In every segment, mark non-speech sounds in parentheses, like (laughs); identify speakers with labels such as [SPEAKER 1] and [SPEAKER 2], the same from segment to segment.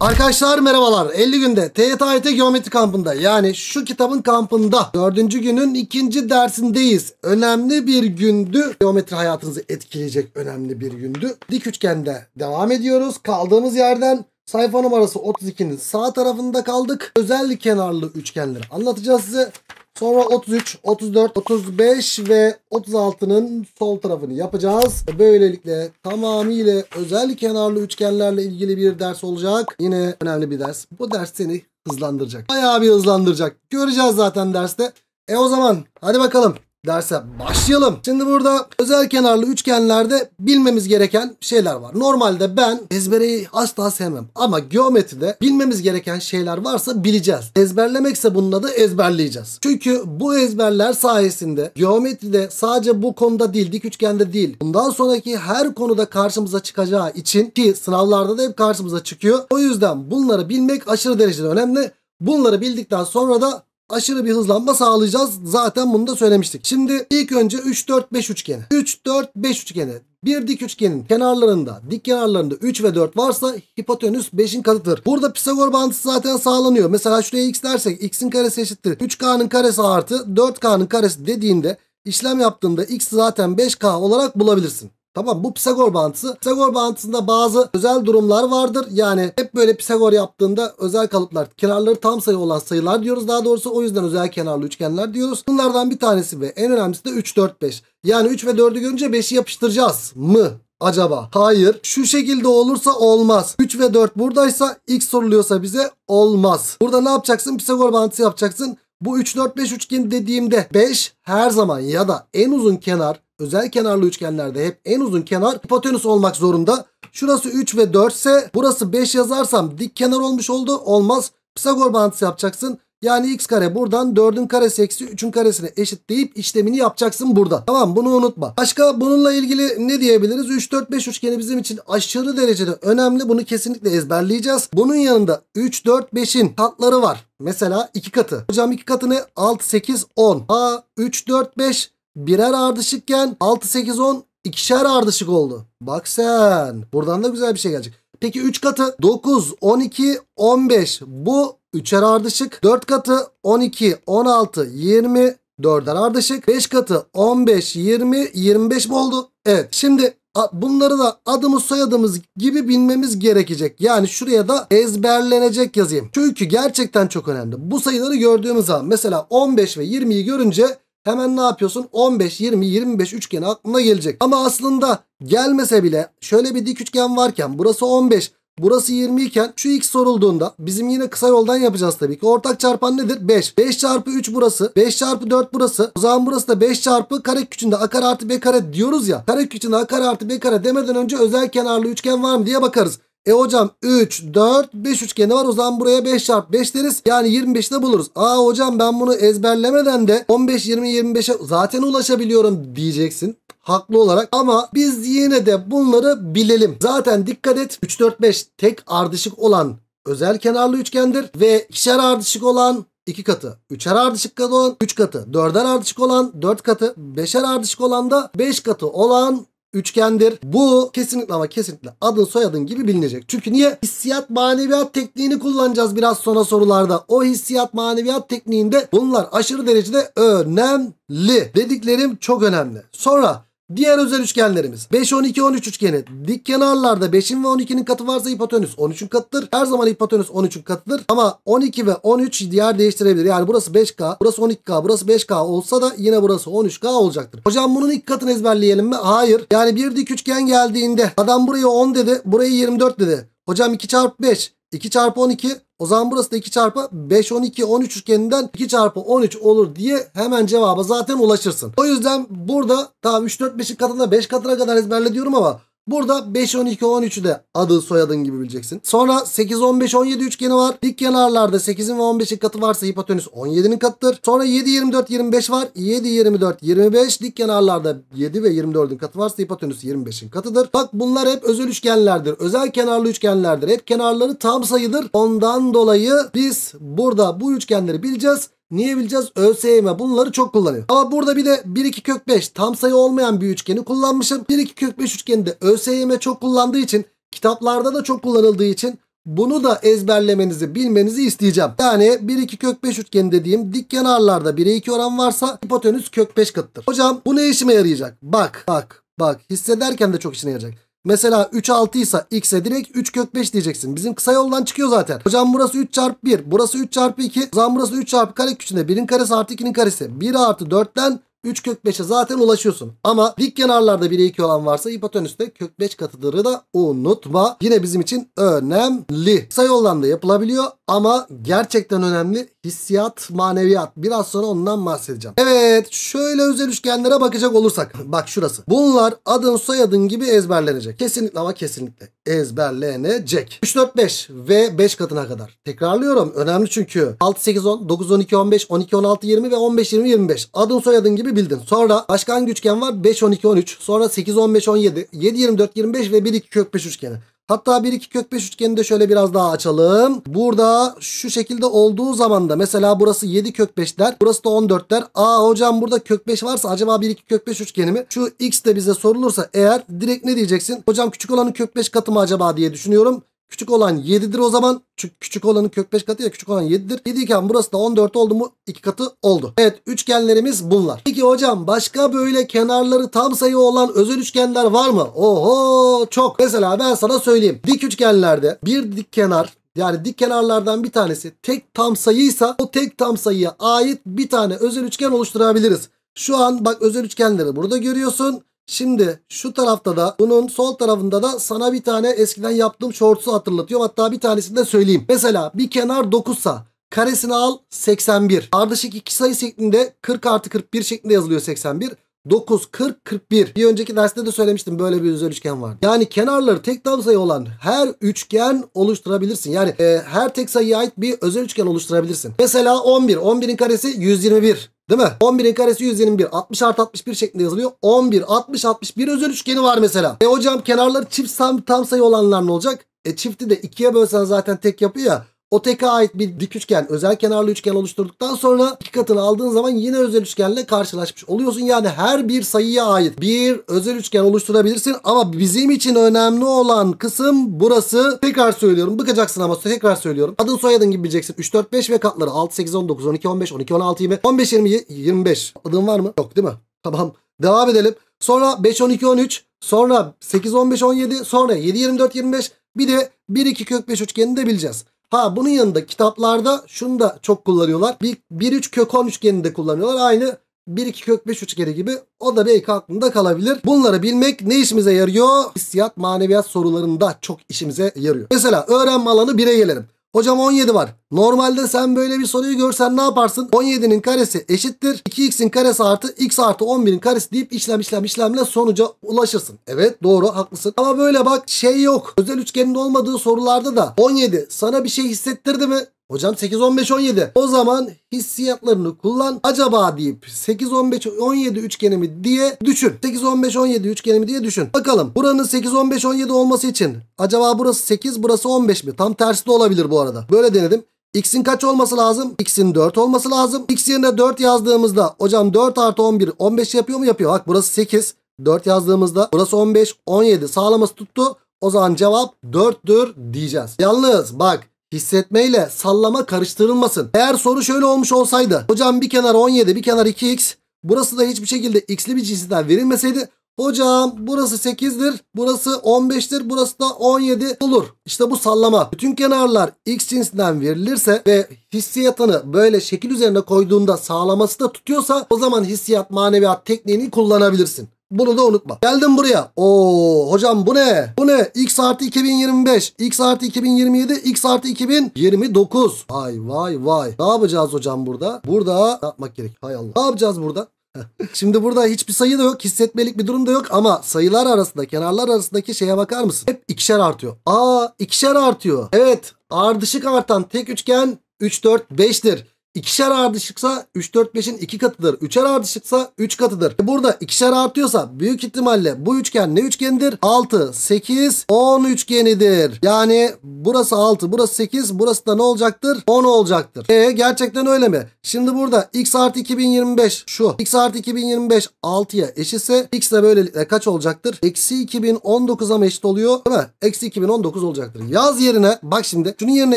[SPEAKER 1] Arkadaşlar merhabalar. 50 günde TYT Geometri kampında yani şu kitabın kampında 4. günün 2. dersindeyiz. Önemli bir gündü. Geometri hayatınızı etkileyecek önemli bir gündü. Dik üçgende devam ediyoruz. Kaldığımız yerden sayfa numarası 32'nin sağ tarafında kaldık. Özel kenarlı üçgenleri anlatacağız size. Sonra 33, 34, 35 ve 36'nın sol tarafını yapacağız. Böylelikle tamamıyla özel kenarlı üçgenlerle ilgili bir ders olacak. Yine önemli bir ders. Bu ders seni hızlandıracak. Bayağı bir hızlandıracak. Göreceğiz zaten derste. E o zaman hadi bakalım derse başlayalım. Şimdi burada özel kenarlı üçgenlerde bilmemiz gereken şeyler var. Normalde ben ezbereyi asla sevmem ama geometride bilmemiz gereken şeyler varsa bileceğiz. Ezberlemekse bununla da ezberleyeceğiz. Çünkü bu ezberler sayesinde geometride sadece bu konuda değil dik üçgende değil bundan sonraki her konuda karşımıza çıkacağı için ki sınavlarda da hep karşımıza çıkıyor. O yüzden bunları bilmek aşırı derecede önemli. Bunları bildikten sonra da aşırı bir hızlanma sağlayacağız. Zaten bunu da söylemiştik. Şimdi ilk önce 3-4-5 üçgeni. 3-4-5 üçgeni. Bir dik üçgenin kenarlarında, dik kenarlarında 3 ve 4 varsa hipotenüs 5'in katıdır. Burada Pisagor bantısı zaten sağlanıyor. Mesela şuraya x dersek x'in karesi eşittir. 3k'nın karesi artı 4k'nın karesi dediğinde işlem yaptığında x zaten 5k olarak bulabilirsin. Tamam bu Pisagor bağıntısı. Pisagor bağıntısında bazı özel durumlar vardır. Yani hep böyle Pisagor yaptığında özel kalıplar kenarları tam sayı olan sayılar diyoruz. Daha doğrusu o yüzden özel kenarlı üçgenler diyoruz. Bunlardan bir tanesi ve en önemlisi de 3, 4, 5. Yani 3 ve 4'ü görünce 5'i yapıştıracağız mı? acaba? Hayır. Şu şekilde olursa olmaz. 3 ve 4 buradaysa x soruluyorsa bize olmaz. Burada ne yapacaksın? Pisagor bağıntısı yapacaksın. Bu 3-4-5 üçgen dediğimde 5 her zaman ya da en uzun kenar özel kenarlı üçgenlerde hep en uzun kenar hipotenüs olmak zorunda. Şurası 3 ve 4 ise burası 5 yazarsam dik kenar olmuş oldu. Olmaz. Pisagor bağıntısı yapacaksın. Yani x kare buradan 4'ün karesi eksi 3'ün karesine eşit deyip işlemini yapacaksın burada. Tamam bunu unutma. Başka bununla ilgili ne diyebiliriz? 3, 4, 5 üçgeni bizim için aşırı derecede önemli. Bunu kesinlikle ezberleyeceğiz. Bunun yanında 3, 4, 5'in katları var. Mesela 2 katı. Hocam 2 katı ne? 6, 8, 10. A, 3, 4, 5 birer ardışıkken 6, 8, 10 ikişer ardışık oldu. Bak sen. Buradan da güzel bir şey gelecek. Peki 3 katı 9, 12, 15 bu 3'er ardışık. 4 katı 12, 16, 20, 4'er ardışık. 5 katı 15, 20, 25 mi oldu? Evet şimdi bunları da adımız soyadımız gibi bilmemiz gerekecek. Yani şuraya da ezberlenecek yazayım. Çünkü gerçekten çok önemli. Bu sayıları gördüğümüz zaman mesela 15 ve 20'yi görünce Hemen ne yapıyorsun? 15, 20, 25 üçgeni aklına gelecek. Ama aslında gelmese bile şöyle bir dik üçgen varken burası 15, burası 20 iken şu x sorulduğunda bizim yine kısa yoldan yapacağız tabii ki. Ortak çarpan nedir? 5. 5 çarpı 3 burası. 5 çarpı 4 burası. O zaman burası da 5 çarpı kare küçüğünde a kare artı b kare diyoruz ya. Kare küçüğünde a kare artı b kare demeden önce özel kenarlı üçgen var mı diye bakarız. E hocam 3, 4, 5 üçgeni var. O zaman buraya 5 çarp 5 deriz. Yani 25'i de buluruz. Aa hocam ben bunu ezberlemeden de 15, 20, 25'e zaten ulaşabiliyorum diyeceksin haklı olarak ama biz yine de bunları bilelim. Zaten dikkat et 3 4 5 tek ardışık olan özel kenarlı üçgendir ve ikişer ardışık olan 2 katı, 3'er ardışık olan 3 katı, 4'er ardışık olan 4 katı, 5'er ardışık olan da 5 katı olan üçgendir. Bu kesinlikle ama kesinlikle adın soyadın gibi bilinecek. Çünkü niye? Hissiyat maneviyat tekniğini kullanacağız biraz sonra sorularda. O hissiyat maneviyat tekniğinde bunlar aşırı derecede önemli. Dediklerim çok önemli. Sonra Diğer özel üçgenlerimiz 5, 12, 13 üçgeni dik kenarlarda 5'in ve 12'nin katı varsa hipotenüs 13'ün katıdır. Her zaman hipotenüs 13'ün katıdır ama 12 ve 13 diğer değiştirebilir. Yani burası 5K, burası 12K, burası 5K olsa da yine burası 13K olacaktır. Hocam bunun ilk katını ezberleyelim mi? Hayır. Yani bir dik üçgen geldiğinde adam buraya 10 dedi, burayı 24 dedi. Hocam 2 çarpı 5 2 çarpı 12 o zaman burası da 2 çarpı 5 12 13 üçgeninden 2 çarpı 13 olur diye hemen cevaba zaten ulaşırsın. O yüzden burada tamam 3 4 5'in katına 5 katına kadar ezberle diyorum ama Burada 5, 12, 13'ü de adı soyadın gibi bileceksin. Sonra 8, 15, 17 üçgeni var. Dik kenarlarda 8'in ve 15'in katı varsa hipotenüs 17'nin katıdır. Sonra 7, 24, 25 var. 7, 24, 25. Dik kenarlarda 7 ve 24'ün katı varsa hipotenüs 25'in katıdır. Bak bunlar hep özel üçgenlerdir. Özel kenarlı üçgenlerdir. Hep kenarları tam sayıdır. Ondan dolayı biz burada bu üçgenleri bileceğiz. Niye bileceğiz? ÖSYM bunları çok kullanıyor. Ama burada bir de 1 2 kök 5 tam sayı olmayan bir üçgeni kullanmışım. 1 2 kök 5 üçgeni de ÖSYM çok kullandığı için kitaplarda da çok kullanıldığı için bunu da ezberlemenizi bilmenizi isteyeceğim. Yani 1 2 kök 5 üçgeni dediğim dik kenarlarda 1'e 2 oran varsa hipotenüs kök 5 katıdır. Hocam bu ne işime yarayacak? Bak bak bak hissederken de çok işine yarayacak. Mesela 3 6 ise x'e direkt 3 kök 5 diyeceksin. Bizim kısa yoldan çıkıyor zaten. Hocam burası 3 çarpı 1. Burası 3 çarpı 2. O zaman burası 3 çarpı kare küçüğünde 1'in karesi artı 2'nin karesi. 1 artı 4'ten 3 kök 5'e zaten ulaşıyorsun. Ama dik kenarlarda 1'e 2 olan varsa hipotenüste kök 5 katıları da unutma. Yine bizim için önemli. Kısa yoldan da yapılabiliyor ama gerçekten önemli hissiyat, maneviyat. Biraz sonra ondan bahsedeceğim. Evet şöyle özel üçgenlere bakacak olursak. Bak şurası. Bunlar adın soyadın gibi ezberlenecek. Kesinlikle ama kesinlikle ezberlenecek. 3, 4, 5 ve 5 katına kadar. Tekrarlıyorum önemli çünkü. 6, 8, 10, 9, 12, 15, 12, 16, 20 ve 15, 20, 25. Adın soyadın gibi bildin. Sonra başka hangi üçgen var? 5, 12, 13. Sonra 8, 15, 17. 7, 24, 25 ve 1, 2 kök 5 üçgeni. Hatta 1, 2 kök 5 üçgeni de şöyle biraz daha açalım. Burada şu şekilde olduğu zaman da mesela burası 7 kök 5 der. Burası da 14 der. Aa hocam burada kök 5 varsa acaba 1, 2 kök 5 üçgeni mi? Şu x de bize sorulursa eğer direkt ne diyeceksin? Hocam küçük olanın kök 5 katı mı acaba diye düşünüyorum. Küçük olan 7'dir o zaman. Çünkü küçük olanın kök 5 katı ya küçük olan 7'dir. 7 iken burası da 14 oldu mu 2 katı oldu. Evet üçgenlerimiz bunlar. Peki hocam başka böyle kenarları tam sayı olan özel üçgenler var mı? Oho çok. Mesela ben sana söyleyeyim. Dik üçgenlerde bir dik kenar yani dik kenarlardan bir tanesi tek tam sayıysa o tek tam sayıya ait bir tane özel üçgen oluşturabiliriz. Şu an bak özel üçgenleri burada görüyorsun. Şimdi şu tarafta da bunun sol tarafında da sana bir tane eskiden yaptığım shorts'u hatırlatıyorum. Hatta bir tanesini de söyleyeyim. Mesela bir kenar 9 karesini al 81. Ardışık iki sayı şeklinde 40 artı 41 şeklinde yazılıyor 81. 9, 40, 41. Bir önceki derste de söylemiştim böyle bir özel üçgen var. Yani kenarları tek tam sayı olan her üçgen oluşturabilirsin. Yani e, her tek sayıya ait bir özel üçgen oluşturabilirsin. Mesela 11. 11'in karesi 121. Değil mi? 11'in karesi 121. 60 artı 61 şeklinde yazılıyor. 11, 60, 61 özel üçgeni var mesela. E hocam kenarları çift tam, tam sayı olanlar ne olacak? E çifti de ikiye bölsen zaten tek yapıyor ya. OTK'ya ait bir dik üçgen özel kenarlı üçgen oluşturduktan sonra iki katını aldığın zaman yine özel üçgenle karşılaşmış oluyorsun. Yani her bir sayıya ait bir özel üçgen oluşturabilirsin ama bizim için önemli olan kısım burası. Tekrar söylüyorum bıkacaksın ama tekrar söylüyorum. Adın soyadın gibi bileceksin. 3, 4, 5 ve katları 6, 8, 19, 12, 15, 12, 16, 20, 15, 20, 25. Adın var mı? Yok değil mi? Tamam. Devam edelim. Sonra 5, 12, 13. Sonra 8, 15, 17. Sonra 7, 24, 25. Bir de 1, 2 kök 5 üçgenini de bileceğiz. Ha bunun yanında kitaplarda şunu da çok kullanıyorlar. 1-3 kök 10 üçgenini de kullanıyorlar. Aynı 1-2 kök 5 üçgeni gibi o da belki aklında kalabilir. Bunları bilmek ne işimize yarıyor? Hissiyat maneviyat sorularında çok işimize yarıyor. Mesela öğrenme alanı 1'e gelelim. Hocam 17 var. Normalde sen böyle bir soruyu görsen ne yaparsın? 17'nin karesi eşittir. 2x'in karesi artı x artı 11'in karesi deyip işlem işlem işlemle sonuca ulaşırsın. Evet doğru haklısın. Ama böyle bak şey yok. Özel üçgenin olmadığı sorularda da 17 sana bir şey hissettirdi mi? Hocam 8, 15, 17. O zaman hissiyatlarını kullan. Acaba deyip 8, 15, 17 mi diye düşün. 8, 15, 17 mi diye düşün. Bakalım buranın 8, 15, 17 olması için acaba burası 8, burası 15 mi? Tam tersi de olabilir bu arada. Böyle denedim. X'in kaç olması lazım? X'in 4 olması lazım. X yerine 4 yazdığımızda hocam 4 artı 11 15 yapıyor mu? Yapıyor. Bak burası 8. 4 yazdığımızda burası 15 17 sağlaması tuttu. O zaman cevap 4'tür diyeceğiz. Yalnız bak hissetmeyle sallama karıştırılmasın. Eğer soru şöyle olmuş olsaydı. Hocam bir kenar 17 bir kenar 2x. Burası da hiçbir şekilde x'li bir cinsinden verilmeseydi. Hocam burası 8'dir, burası 15'tir, burası da 17 olur. İşte bu sallama. Bütün kenarlar x cinsinden verilirse ve hissiyatını böyle şekil üzerine koyduğunda sağlaması da tutuyorsa o zaman hissiyat maneviyat tekniğini kullanabilirsin. Bunu da unutma. Geldim buraya. Oo hocam bu ne? Bu ne? X artı 2025. X artı 2027. X artı 2029. Vay vay vay. Ne yapacağız hocam burada? Burada yapmak gerek? Hay Allah. Ne yapacağız burada? (laughs) Şimdi burada hiçbir sayı da yok. Hissetmelik bir durum da yok ama sayılar arasında kenarlar arasındaki şeye bakar mısın? Hep ikişer artıyor. Aa ikişer artıyor. Evet ardışık artan tek üçgen 3, 4, 5'tir. İkişer ardışıksa 3-4-5'in 2 katıdır. Üçer ardışıksa 3 katıdır. E burada ikişer artıyorsa büyük ihtimalle bu üçgen ne üçgenidir? 6, 8, 10 üçgenidir. Yani burası 6, burası 8, burası da ne olacaktır? 10 olacaktır. E gerçekten öyle mi? Şimdi burada x artı 2025 şu. x artı 2025 6'ya eşitse x de böylelikle kaç olacaktır? Eksi 2019'a mı eşit oluyor? Değil mi? Eksi 2019 olacaktır. Yaz yerine bak şimdi. Şunun yerine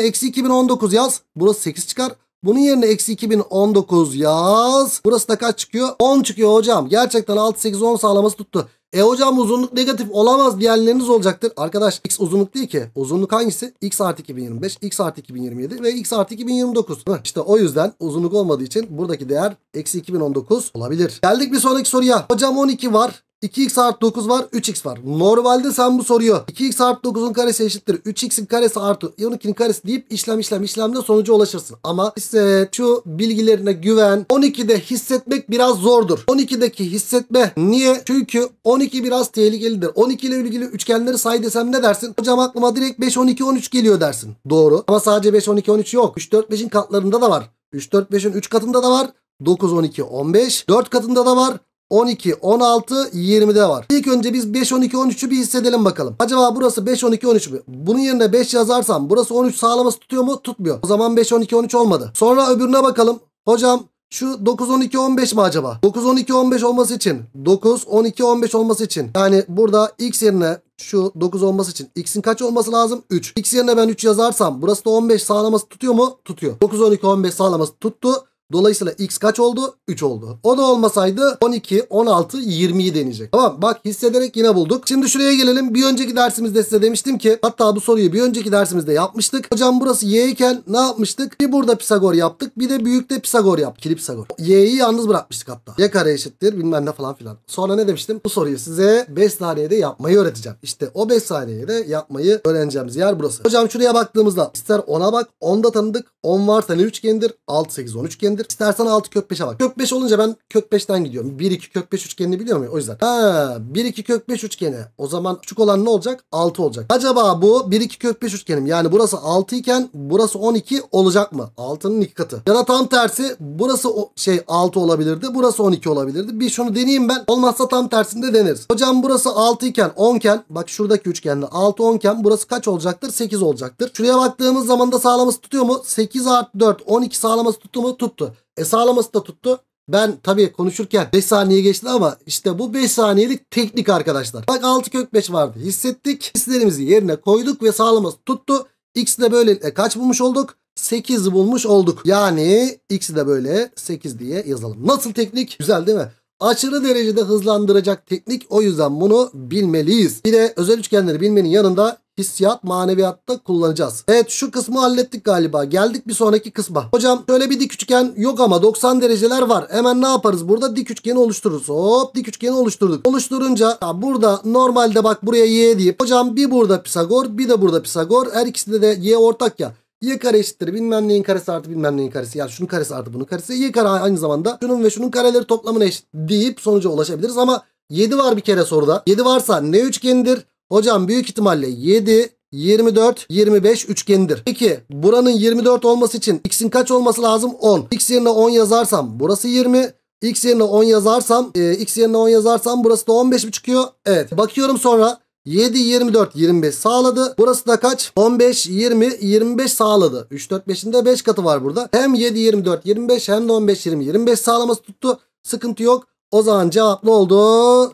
[SPEAKER 1] eksi 2019 yaz. Burası 8 çıkar. Bunun yerine eksi 2019 yaz. Burası da kaç çıkıyor? 10 çıkıyor hocam. Gerçekten 6, 8, 10 sağlaması tuttu. E hocam uzunluk negatif olamaz diyenleriniz olacaktır. Arkadaş x uzunluk değil ki. Uzunluk hangisi? x artı 2025, x artı 2027 ve x artı 2029. İşte o yüzden uzunluk olmadığı için buradaki değer eksi 2019 olabilir. Geldik bir sonraki soruya. Hocam 12 var. 2x artı 9 var 3x var. Normalde sen bu soruyu 2x artı 9'un karesi eşittir. 3x'in karesi artı 12'nin karesi deyip işlem işlem işlemle sonuca ulaşırsın. Ama işte şu bilgilerine güven 12'de hissetmek biraz zordur. 12'deki hissetme niye? Çünkü 12 biraz tehlikelidir. 12 ile ilgili üçgenleri say desem ne dersin? Hocam aklıma direkt 5 12 13 geliyor dersin. Doğru. Ama sadece 5 12 13 yok. 3 4 5'in katlarında da var. 3 4 5'in 3 katında da var. 9 12 15 4 katında da var. 12, 16, 20'de var. İlk önce biz 5, 12, 13'ü bir hissedelim bakalım. Acaba burası 5, 12, 13 mü? Bunun yerine 5 yazarsam burası 13 sağlaması tutuyor mu? Tutmuyor. O zaman 5, 12, 13 olmadı. Sonra öbürüne bakalım. Hocam şu 9, 12, 15 mi acaba? 9, 12, 15 olması için. 9, 12, 15 olması için. Yani burada x yerine şu 9 olması için x'in kaç olması lazım? 3. x yerine ben 3 yazarsam burası da 15 sağlaması tutuyor mu? Tutuyor. 9, 12, 15 sağlaması tuttu. Dolayısıyla x kaç oldu? 3 oldu. O da olmasaydı 12, 16, 20'yi deneyecek. Tamam bak hissederek yine bulduk. Şimdi şuraya gelelim. Bir önceki dersimizde size demiştim ki hatta bu soruyu bir önceki dersimizde yapmıştık. Hocam burası y iken ne yapmıştık? Bir burada Pisagor yaptık. Bir de büyükte Pisagor yaptık. Kili Pisagor. Y'yi yalnız bırakmıştık hatta. Y kare eşittir bilmem ne falan filan. Sonra ne demiştim? Bu soruyu size 5 saniyede yapmayı öğreteceğim. İşte o 5 saniyede yapmayı öğreneceğimiz yer burası. Hocam şuraya baktığımızda ister 10'a bak. 10'da tanıdık. 10 varsa tane üçgendir. 6, 8, 13 üçgendir indir. İstersen 6 kök 5'e bak. Kök 5 olunca ben kök 5'ten gidiyorum. 1 2 kök 5 üçgenini biliyor muyum? O yüzden. Ha 1 2 kök 5 üçgeni. O zaman küçük olan ne olacak? 6 olacak. Acaba bu 1 2 kök 5 üçgenim. Yani burası 6 iken burası 12 olacak mı? 6'nın iki katı. Ya da tam tersi burası o, şey 6 olabilirdi. Burası 12 olabilirdi. Bir şunu deneyeyim ben. Olmazsa tam tersinde deneriz. Hocam burası 6 iken 10 iken bak şuradaki üçgenle 6 10 iken burası kaç olacaktır? 8 olacaktır. Şuraya baktığımız zaman da sağlaması tutuyor mu? 8 artı 4 12 sağlaması tuttu mu? Tuttu tuttu. E sağlaması da tuttu. Ben tabii konuşurken 5 saniye geçti ama işte bu 5 saniyelik teknik arkadaşlar. Bak 6 kök 5 vardı. Hissettik. Hislerimizi yerine koyduk ve sağlaması tuttu. X'i de böyle e, kaç bulmuş olduk? 8 bulmuş olduk. Yani X'i de böyle 8 diye yazalım. Nasıl teknik? Güzel değil mi? Aşırı derecede hızlandıracak teknik o yüzden bunu bilmeliyiz. Bir de özel üçgenleri bilmenin yanında hissiyat maneviyatta kullanacağız. Evet şu kısmı hallettik galiba. Geldik bir sonraki kısma. Hocam şöyle bir dik üçgen yok ama 90 dereceler var. Hemen ne yaparız? Burada dik üçgeni oluştururuz. Hop dik üçgeni oluşturduk. Oluşturunca burada normalde bak buraya y deyip hocam bir burada Pisagor bir de burada Pisagor. Her ikisinde de y ortak ya. Y kare eşittir bilmem neyin karesi artı bilmem neyin karesi. Yani şunun karesi artı bunun karesi. Y kare aynı zamanda şunun ve şunun kareleri toplamına eşit deyip sonuca ulaşabiliriz ama 7 var bir kere soruda. 7 varsa ne üçgenidir? Hocam büyük ihtimalle 7 24, 25 üçgenidir. Peki buranın 24 olması için x'in kaç olması lazım? 10. x yerine 10 yazarsam burası 20. x yerine 10 yazarsam e, x yerine 10 yazarsam burası da 15 mi çıkıyor? Evet. Bakıyorum sonra 7, 24, 25 sağladı. Burası da kaç? 15, 20, 25 sağladı. 3, 4, 5'inde 5 katı var burada. Hem 7, 24, 25 hem de 15, 20, 25 sağlaması tuttu. Sıkıntı yok. O zaman cevap ne oldu?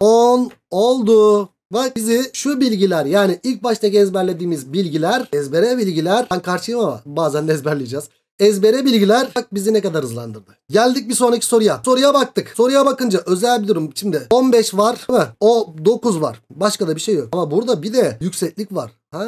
[SPEAKER 1] 10 oldu. Ve bizi şu bilgiler yani ilk başta ezberlediğimiz bilgiler, ezbere bilgiler. Ben karşıyım ama bazen de ezberleyeceğiz. Ezbere bilgiler bak bizi ne kadar hızlandırdı. Geldik bir sonraki soruya. Soruya baktık. Soruya bakınca özel bir durum. Şimdi 15 var. Değil mi? O 9 var. Başka da bir şey yok. Ama burada bir de yükseklik var. Ha,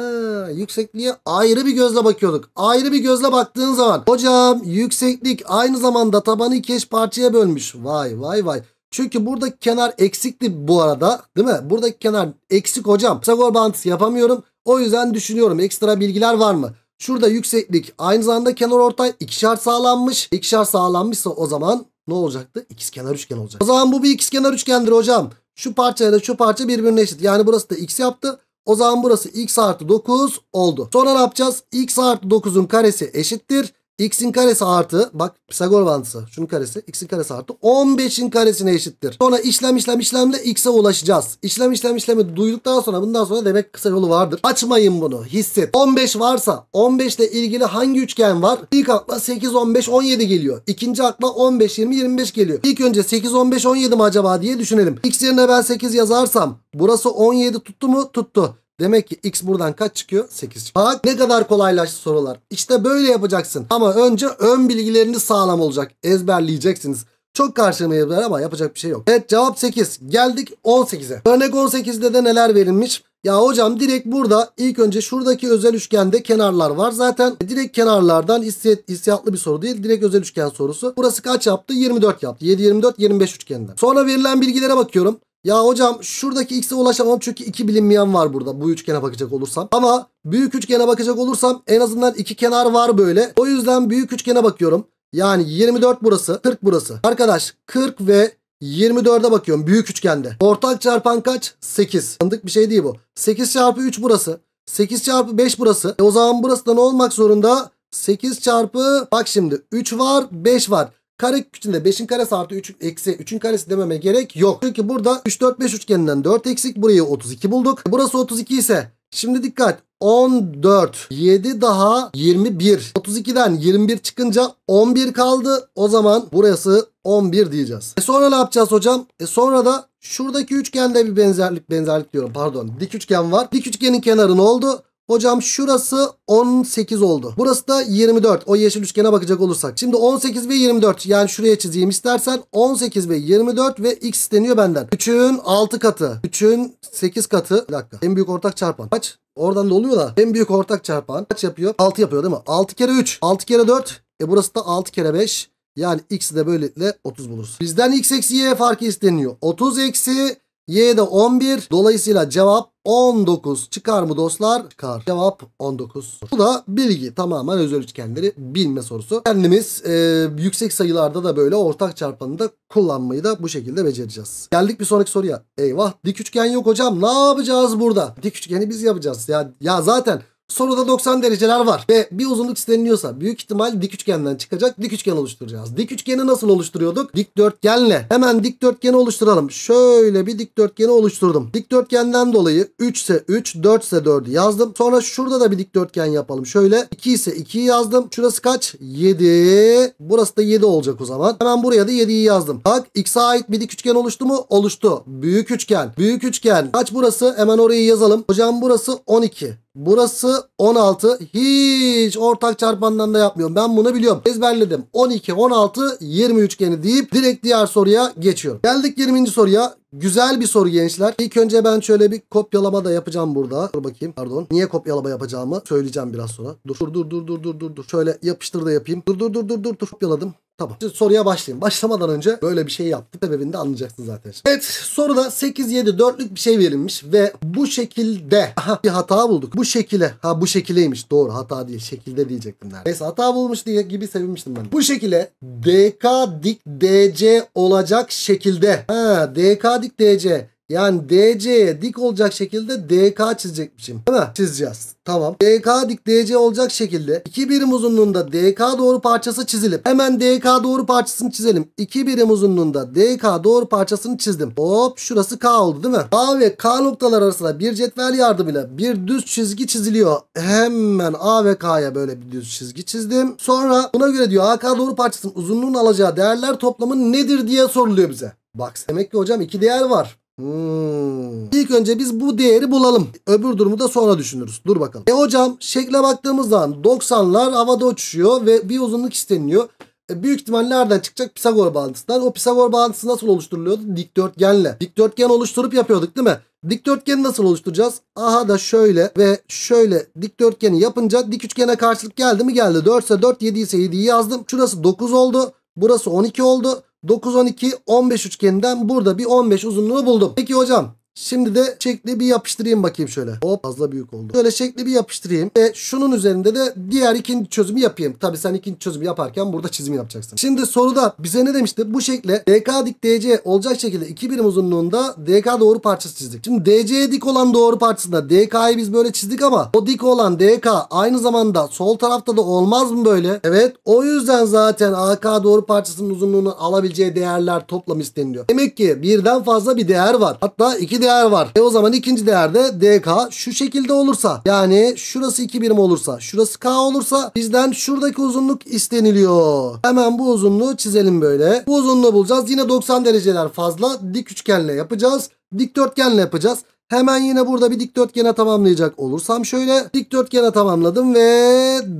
[SPEAKER 1] yüksekliğe ayrı bir gözle bakıyorduk. Ayrı bir gözle baktığın zaman hocam yükseklik aynı zamanda tabanı iki eş parçaya bölmüş. Vay vay vay. Çünkü buradaki kenar eksikti bu arada değil mi? Buradaki kenar eksik hocam. Pisagor bağıntısı yapamıyorum. O yüzden düşünüyorum ekstra bilgiler var mı? Şurada yükseklik aynı zamanda kenar ortay ikişer sağlanmış. İkişer sağlanmışsa o zaman ne olacaktı? kenar üçgen olacak. O zaman bu bir kenar üçgendir hocam. Şu parçayla şu parça birbirine eşit. Yani burası da x yaptı. O zaman burası x artı 9 oldu. Sonra ne yapacağız? x artı 9'un karesi eşittir x'in karesi artı bak Pisagor bağıntısı şunun karesi x'in karesi artı 15'in karesine eşittir. Sonra işlem işlem işlemle x'e ulaşacağız. İşlem işlem işlemi duyduktan sonra bundan sonra demek kısa yolu vardır. Açmayın bunu hisset. 15 varsa 15 ile ilgili hangi üçgen var? İlk akla 8 15 17 geliyor. İkinci akla 15 20 25 geliyor. İlk önce 8 15 17 mi acaba diye düşünelim. X yerine ben 8 yazarsam burası 17 tuttu mu? Tuttu. Demek ki x buradan kaç çıkıyor? 8 çıkıyor. Bak ne kadar kolaylaştı sorular. İşte böyle yapacaksın. Ama önce ön bilgileriniz sağlam olacak. Ezberleyeceksiniz. Çok karşılama yapıyorlar ama yapacak bir şey yok. Evet cevap 8. Geldik 18'e. Örnek 18'de de neler verilmiş? Ya hocam direkt burada ilk önce şuradaki özel üçgende kenarlar var. Zaten direkt kenarlardan hissiyat, hissiyatlı bir soru değil. Direkt özel üçgen sorusu. Burası kaç yaptı? 24 yaptı. 7, 24, 25 üçgeninden. Sonra verilen bilgilere bakıyorum. Ya hocam şuradaki x'e ulaşamam çünkü 2 bilinmeyen var burada bu üçgene bakacak olursam. Ama büyük üçgene bakacak olursam en azından iki kenar var böyle. O yüzden büyük üçgene bakıyorum. Yani 24 burası 40 burası. Arkadaş 40 ve 24'e bakıyorum büyük üçgende. Ortak çarpan kaç? 8. Tanıdık bir şey değil bu. 8 çarpı 3 burası. 8 çarpı 5 burası. E o zaman burası da ne olmak zorunda? 8 çarpı bak şimdi 3 var 5 var. Kare içinde 5'in karesi artı 3 eksi 3'ün karesi dememe gerek yok. Çünkü burada 3 4 5 üçgeninden 4 eksik. Burayı 32 bulduk. Burası 32 ise şimdi dikkat 14 7 daha 21 32'den 21 çıkınca 11 kaldı. O zaman burası 11 diyeceğiz. E sonra ne yapacağız hocam? E sonra da şuradaki üçgende bir benzerlik benzerlik diyorum pardon. Dik üçgen var. Dik üçgenin kenarı ne oldu? Hocam şurası 18 oldu. Burası da 24. O yeşil üçgene bakacak olursak. Şimdi 18 ve 24. Yani şuraya çizeyim istersen. 18 ve 24 ve x deniyor benden. 3'ün 6 katı. 3'ün 8 katı. Bir dakika. En büyük ortak çarpan. Kaç? Oradan da oluyor da. En büyük ortak çarpan. Kaç yapıyor? 6 yapıyor değil mi? 6 kere 3. 6 kere 4. E burası da 6 kere 5. Yani x'i de böylelikle 30 buluruz. Bizden x eksi y farkı isteniyor. 30 eksi Y de 11. Dolayısıyla cevap 19 çıkar mı dostlar? Çıkar. Cevap 19. Bu da bilgi. Tamamen özel üçgenleri bilme sorusu. Kendimiz e, yüksek sayılarda da böyle ortak çarpanı da kullanmayı da bu şekilde becereceğiz. Geldik bir sonraki soruya. Eyvah dik üçgen yok hocam. Ne yapacağız burada? Dik üçgeni biz yapacağız. Ya, ya zaten Soruda 90 dereceler var ve bir uzunluk isteniliyorsa büyük ihtimal dik üçgenden çıkacak dik üçgen oluşturacağız. Dik üçgeni nasıl oluşturuyorduk? Dikdörtgenle. Hemen dikdörtgeni oluşturalım. Şöyle bir dikdörtgeni oluşturdum. Dikdörtgenden dolayı 3 ise 3, 4 ise 4'ü yazdım. Sonra şurada da bir dikdörtgen yapalım. Şöyle 2 ise 2'yi yazdım. Şurası kaç? 7. Burası da 7 olacak o zaman. Hemen buraya da 7'yi yazdım. Bak x'e ait bir dik üçgen oluştu mu? Oluştu. Büyük üçgen. Büyük üçgen. Kaç burası? Hemen orayı yazalım. Hocam burası 12. Burası 16. Hiç ortak çarpanlarını da yapmıyorum. Ben bunu biliyorum. Ezberledim. 12, 16, 20 üçgeni deyip direkt diğer soruya geçiyorum. Geldik 20. soruya. Güzel bir soru gençler. İlk önce ben şöyle bir kopyalama da yapacağım burada. Dur bakayım pardon. Niye kopyalama yapacağımı söyleyeceğim biraz sonra. Dur dur dur dur dur dur dur. Şöyle yapıştır da yapayım. Dur dur dur dur dur. dur. Kopyaladım. Tamam. Şimdi soruya başlayayım. Başlamadan önce böyle bir şey yaptı. Sebebini de anlayacaksın zaten. Evet soruda 8, 7, 4'lük bir şey verilmiş ve bu şekilde aha, bir hata bulduk. Bu şekilde ha bu şekildeymiş Doğru hata değil. Şekilde diyecektim. Nerede. Neyse hata bulmuş diye gibi sevinmiştim ben. Bu şekilde DK dik DC olacak şekilde. Ha DK dik DC yani DC'ye dik olacak şekilde DK çizecekmişim. Değil mi? Çizeceğiz. Tamam. DK dik DC olacak şekilde 2 birim uzunluğunda DK doğru parçası çizilip hemen DK doğru parçasını çizelim. 2 birim uzunluğunda DK doğru parçasını çizdim. Hop şurası K oldu değil mi? A ve K noktalar arasında bir cetvel yardımıyla bir düz çizgi çiziliyor. Hemen A ve K'ya böyle bir düz çizgi çizdim. Sonra buna göre diyor AK doğru parçasının uzunluğunu alacağı değerler toplamı nedir diye soruluyor bize. Bak demek ki hocam iki değer var. Hmm. İlk önce biz bu değeri bulalım. Öbür durumu da sonra düşünürüz. Dur bakalım. E hocam şekle baktığımız zaman 90'lar havada uçuşuyor ve bir uzunluk isteniyor. E, büyük ihtimal nereden çıkacak? Pisagor bağıntısından. O Pisagor bağıntısı nasıl oluşturuluyordu? Dikdörtgenle. Dikdörtgen oluşturup yapıyorduk değil mi? Dikdörtgeni nasıl oluşturacağız? Aha da şöyle ve şöyle dikdörtgeni yapınca dik üçgene karşılık geldi mi geldi. 4 ise 4, 7 ise 7'yi yazdım. Şurası 9 oldu. Burası 12 oldu. 9, 12, 15 üçgeninden burada bir 15 uzunluğu buldum. Peki hocam Şimdi de şekli bir yapıştırayım bakayım şöyle. Hop fazla büyük oldu. Böyle şekli bir yapıştırayım ve şunun üzerinde de diğer ikinci çözümü yapayım. Tabi sen ikinci çözümü yaparken burada çizimi yapacaksın. Şimdi soruda bize ne demişti? Bu şekle DK dik DC olacak şekilde iki birim uzunluğunda DK doğru parçası çizdik. Şimdi DC dik olan doğru parçasında DK'yı biz böyle çizdik ama o dik olan DK aynı zamanda sol tarafta da olmaz mı böyle? Evet o yüzden zaten AK doğru parçasının uzunluğunu alabileceği değerler toplam isteniliyor. Demek ki birden fazla bir değer var. Hatta iki değer değer var. E o zaman ikinci değerde DK şu şekilde olursa yani şurası 2 birim olursa şurası K olursa bizden şuradaki uzunluk isteniliyor. Hemen bu uzunluğu çizelim böyle. Bu uzunluğu bulacağız. Yine 90 dereceler fazla dik üçgenle yapacağız. Dikdörtgenle yapacağız. Hemen yine burada bir dikdörtgene tamamlayacak olursam şöyle dikdörtgene tamamladım ve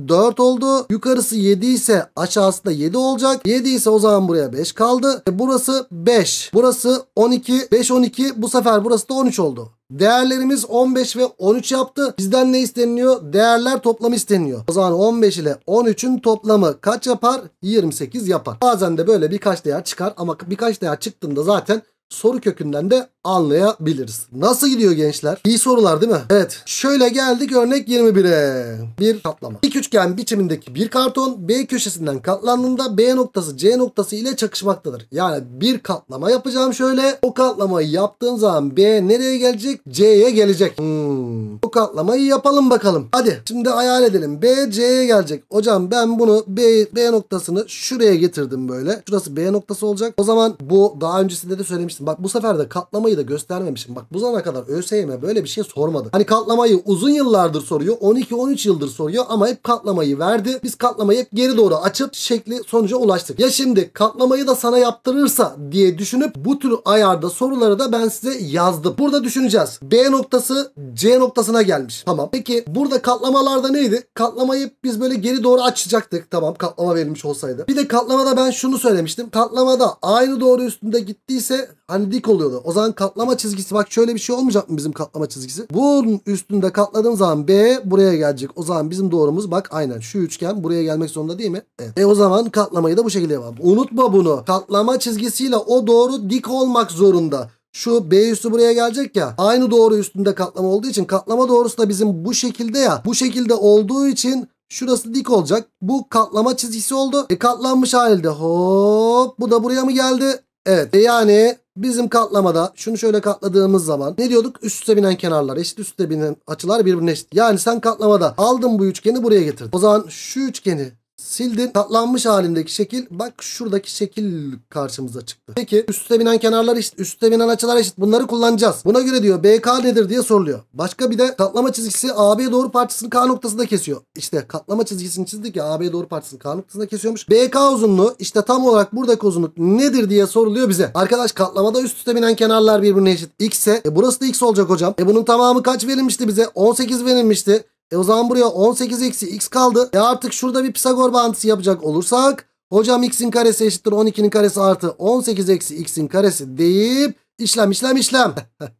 [SPEAKER 1] 4 oldu. Yukarısı 7 ise aşağısı da 7 olacak. 7 ise o zaman buraya 5 kaldı. E burası 5. Burası 12. 5 12 bu sefer burası da 13 oldu. Değerlerimiz 15 ve 13 yaptı. Bizden ne isteniyor? Değerler toplamı isteniyor. O zaman 15 ile 13'ün toplamı kaç yapar? 28 yapar. Bazen de böyle birkaç değer çıkar ama birkaç değer çıktığında zaten soru kökünden de anlayabiliriz. Nasıl gidiyor gençler? İyi sorular değil mi? Evet. Şöyle geldik örnek 21'e. Bir katlama. İlk üçgen biçimindeki bir karton B köşesinden katlandığında B noktası C noktası ile çakışmaktadır. Yani bir katlama yapacağım şöyle. O katlamayı yaptığım zaman B nereye gelecek? C'ye gelecek. Hmm. O katlamayı yapalım bakalım. Hadi şimdi hayal edelim. B C'ye gelecek. Hocam ben bunu B, B noktasını şuraya getirdim böyle. Şurası B noktası olacak. O zaman bu daha öncesinde de söylemiştim. Bak bu sefer de katlama katlamayı da göstermemişim. Bak bu zamana kadar ÖSYM böyle bir şey sormadı. Hani katlamayı uzun yıllardır soruyor. 12-13 yıldır soruyor ama hep katlamayı verdi. Biz katlamayı hep geri doğru açıp şekli sonuca ulaştık. Ya şimdi katlamayı da sana yaptırırsa diye düşünüp bu tür ayarda soruları da ben size yazdım. Burada düşüneceğiz. B noktası C noktasına gelmiş. Tamam. Peki burada katlamalarda neydi? Katlamayı biz böyle geri doğru açacaktık. Tamam katlama verilmiş olsaydı. Bir de katlamada ben şunu söylemiştim. Katlamada aynı doğru üstünde gittiyse hani dik oluyordu. O zaman katlama çizgisi bak şöyle bir şey olmayacak mı bizim katlama çizgisi? Bunun üstünde katladığım zaman B buraya gelecek. O zaman bizim doğrumuz bak aynen şu üçgen buraya gelmek zorunda değil mi? Evet. E o zaman katlamayı da bu şekilde yapalım. Unutma bunu. Katlama çizgisiyle o doğru dik olmak zorunda. Şu B üstü buraya gelecek ya. Aynı doğru üstünde katlama olduğu için katlama doğrusu da bizim bu şekilde ya. Bu şekilde olduğu için Şurası dik olacak. Bu katlama çizgisi oldu. E katlanmış halde. Hop bu da buraya mı geldi? Evet. E yani Bizim katlamada şunu şöyle katladığımız zaman ne diyorduk? Üst üste binen kenarlar eşit üst üste binen açılar birbirine eşit. Yani sen katlamada aldın bu üçgeni buraya getirdin. O zaman şu üçgeni Sildin. Katlanmış halindeki şekil. Bak şuradaki şekil karşımıza çıktı. Peki üstte binen kenarlar eşit. Üstte binen açılar eşit. Bunları kullanacağız. Buna göre diyor BK nedir diye soruluyor. Başka bir de katlama çizgisi AB doğru parçasını K noktasında kesiyor. İşte katlama çizgisini çizdik ya AB doğru parçasını K noktasında kesiyormuş. BK uzunluğu işte tam olarak buradaki uzunluk nedir diye soruluyor bize. Arkadaş katlamada üst üste binen kenarlar birbirine eşit. X ise e, burası da X olacak hocam. E bunun tamamı kaç verilmişti bize? 18 verilmişti. E o zaman buraya 18 eksi x kaldı. E artık şurada bir Pisagor bağıntısı yapacak olursak. Hocam x'in karesi eşittir 12'nin karesi artı 18 eksi x'in karesi deyip işlem işlem işlem.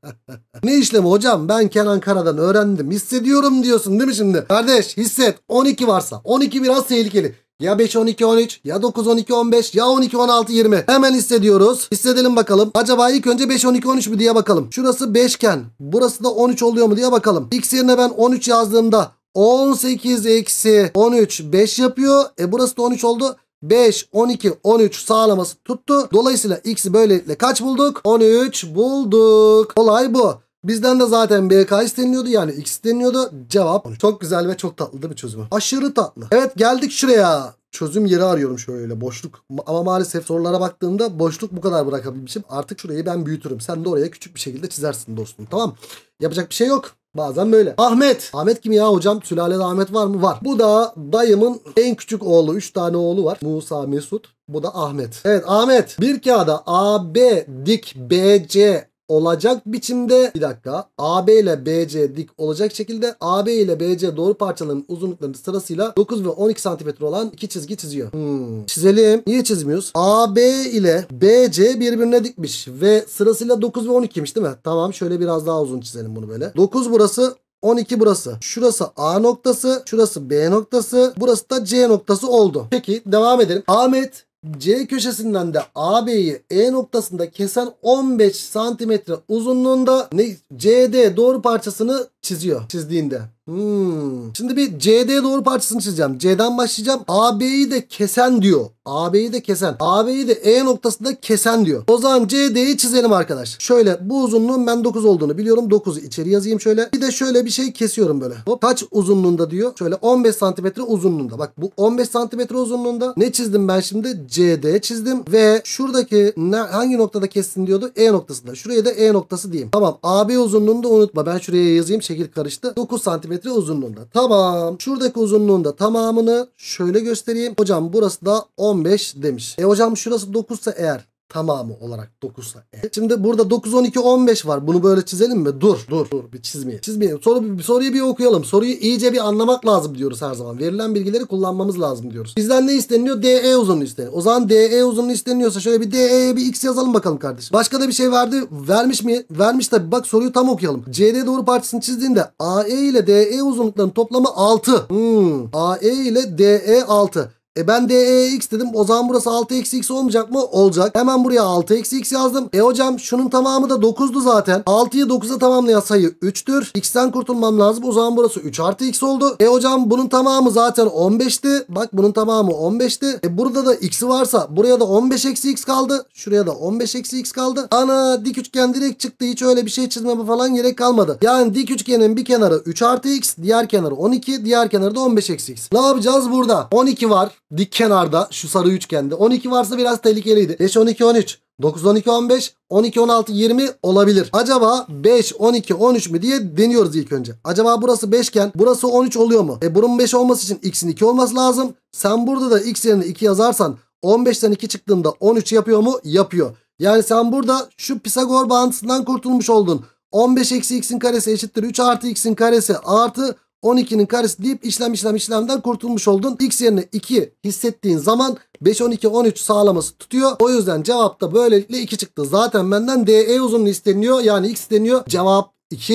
[SPEAKER 1] (laughs) ne işlemi hocam ben Kenan Kara'dan öğrendim hissediyorum diyorsun değil mi şimdi? Kardeş hisset 12 varsa 12 biraz tehlikeli. Ya 5-12-13 ya 9-12-15 ya 12-16-20. Hemen hissediyoruz. Hissedelim bakalım. Acaba ilk önce 5-12-13 mü diye bakalım. Şurası 5 iken burası da 13 oluyor mu diye bakalım. X yerine ben 13 yazdığımda 18 eksi 13 5 yapıyor. E burası da 13 oldu. 5, 12, 13 sağlaması tuttu. Dolayısıyla x'i böylelikle kaç bulduk? 13 bulduk. Olay bu. Bizden de zaten BK isteniyordu yani X isteniyordu. Cevap çok güzel ve çok tatlı bir çözüm Aşırı tatlı. Evet geldik şuraya çözüm yeri arıyorum şöyle boşluk. Ama maalesef sorulara baktığımda boşluk bu kadar bırakabilmişim. Artık şurayı ben büyütürüm. Sen de oraya küçük bir şekilde çizersin dostum tamam Yapacak bir şey yok. Bazen böyle. Ahmet. Ahmet kim ya hocam? Sülalede Ahmet var mı? Var. Bu da dayımın en küçük oğlu. 3 tane oğlu var. Musa, Mesut. Bu da Ahmet. Evet Ahmet. Bir kağıda AB dik BC olacak biçimde bir dakika AB ile BC dik olacak şekilde AB ile BC doğru parçalarının uzunluklarını sırasıyla 9 ve 12 cm olan iki çizgi çiziyor. Hmm. Çizelim. Niye çizmiyoruz? AB ile BC birbirine dikmiş ve sırasıyla 9 ve 12'ymiş değil mi? Tamam şöyle biraz daha uzun çizelim bunu böyle. 9 burası 12 burası. Şurası A noktası. Şurası B noktası. Burası da C noktası oldu. Peki devam edelim. Ahmet C köşesinden de AB'yi E noktasında kesen 15 santimetre uzunluğunda CD doğru parçasını çiziyor çizdiğinde. Hmm. Şimdi bir CD doğru parçasını çizeceğim. C'den başlayacağım. AB'yi de kesen diyor. AB'yi de kesen. AB'yi de E noktasında kesen diyor. O zaman CD'yi çizelim arkadaş. Şöyle bu uzunluğun ben 9 olduğunu biliyorum. 9 içeri yazayım şöyle. Bir de şöyle bir şey kesiyorum böyle. Hop kaç uzunluğunda diyor. Şöyle 15 santimetre uzunluğunda. Bak bu 15 santimetre uzunluğunda ne çizdim ben şimdi? CD çizdim ve şuradaki ne, hangi noktada kessin diyordu? E noktasında. Şuraya da E noktası diyeyim. Tamam AB uzunluğunu da unutma. Ben şuraya yazayım. Şekil karıştı. 9 santimetre santimetre uzunluğunda. Tamam. Şuradaki uzunluğunda tamamını şöyle göstereyim. Hocam burası da 15 demiş. E hocam şurası 9 ise eğer tamamı olarak 9'sa E. Şimdi burada 9, 12, 15 var. Bunu böyle çizelim mi? Dur, dur, dur. Bir çizmeyelim. Çizmeyelim. Soru, soruyu bir okuyalım. Soruyu iyice bir anlamak lazım diyoruz her zaman. Verilen bilgileri kullanmamız lazım diyoruz. Bizden ne isteniyor? DE uzunluğu isteniyor. O zaman DE uzunluğu isteniyorsa şöyle bir DE'ye bir X yazalım bakalım kardeşim. Başka da bir şey verdi. Vermiş mi? Vermiş tabi. Bak soruyu tam okuyalım. CD doğru parçasını çizdiğinde AE ile DE uzunluklarının toplamı 6. Hmm. AE ile DE 6. E ben de e, x dedim. O zaman burası 6 eksi x olmayacak mı? Olacak. Hemen buraya 6 eksi x yazdım. E hocam şunun tamamı da 9'du zaten. 6'yı 9'a tamamlayan sayı 3'tür. x'ten kurtulmam lazım. O zaman burası 3 artı x oldu. E hocam bunun tamamı zaten 15'ti. Bak bunun tamamı 15'ti. E burada da x'i varsa buraya da 15 eksi x kaldı. Şuraya da 15 eksi x kaldı. Ana dik üçgen direkt çıktı. Hiç öyle bir şey çizmeme falan gerek kalmadı. Yani dik üçgenin bir kenarı 3 artı x. Diğer kenarı 12. Diğer kenarı da 15 eksi x. Ne yapacağız burada? 12 var dik kenarda şu sarı üçgende. 12 varsa biraz tehlikeliydi. 5, 12, 13. 9, 12, 15, 12, 16, 20 olabilir. Acaba 5, 12, 13 mü diye deniyoruz ilk önce. Acaba burası 5 iken burası 13 oluyor mu? E bunun 5 olması için x'in 2 olması lazım. Sen burada da x yerine 2 yazarsan 15'ten 2 çıktığında 13 yapıyor mu? Yapıyor. Yani sen burada şu Pisagor bağıntısından kurtulmuş oldun. 15 eksi x'in karesi eşittir 3 artı x'in karesi artı 12'nin karesi deyip işlem işlem işlemden kurtulmuş oldun. X yerine 2 hissettiğin zaman 5, 12, 13 sağlaması tutuyor. O yüzden cevapta böylelikle 2 çıktı. Zaten benden DE uzunluğu isteniyor. Yani X isteniyor. Cevap 2.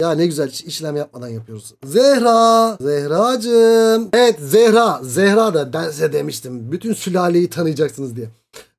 [SPEAKER 1] Ya ne güzel işlem yapmadan yapıyoruz. Zehra. Zehracım. Evet Zehra. Zehra da ben size demiştim. Bütün sülaleyi tanıyacaksınız diye.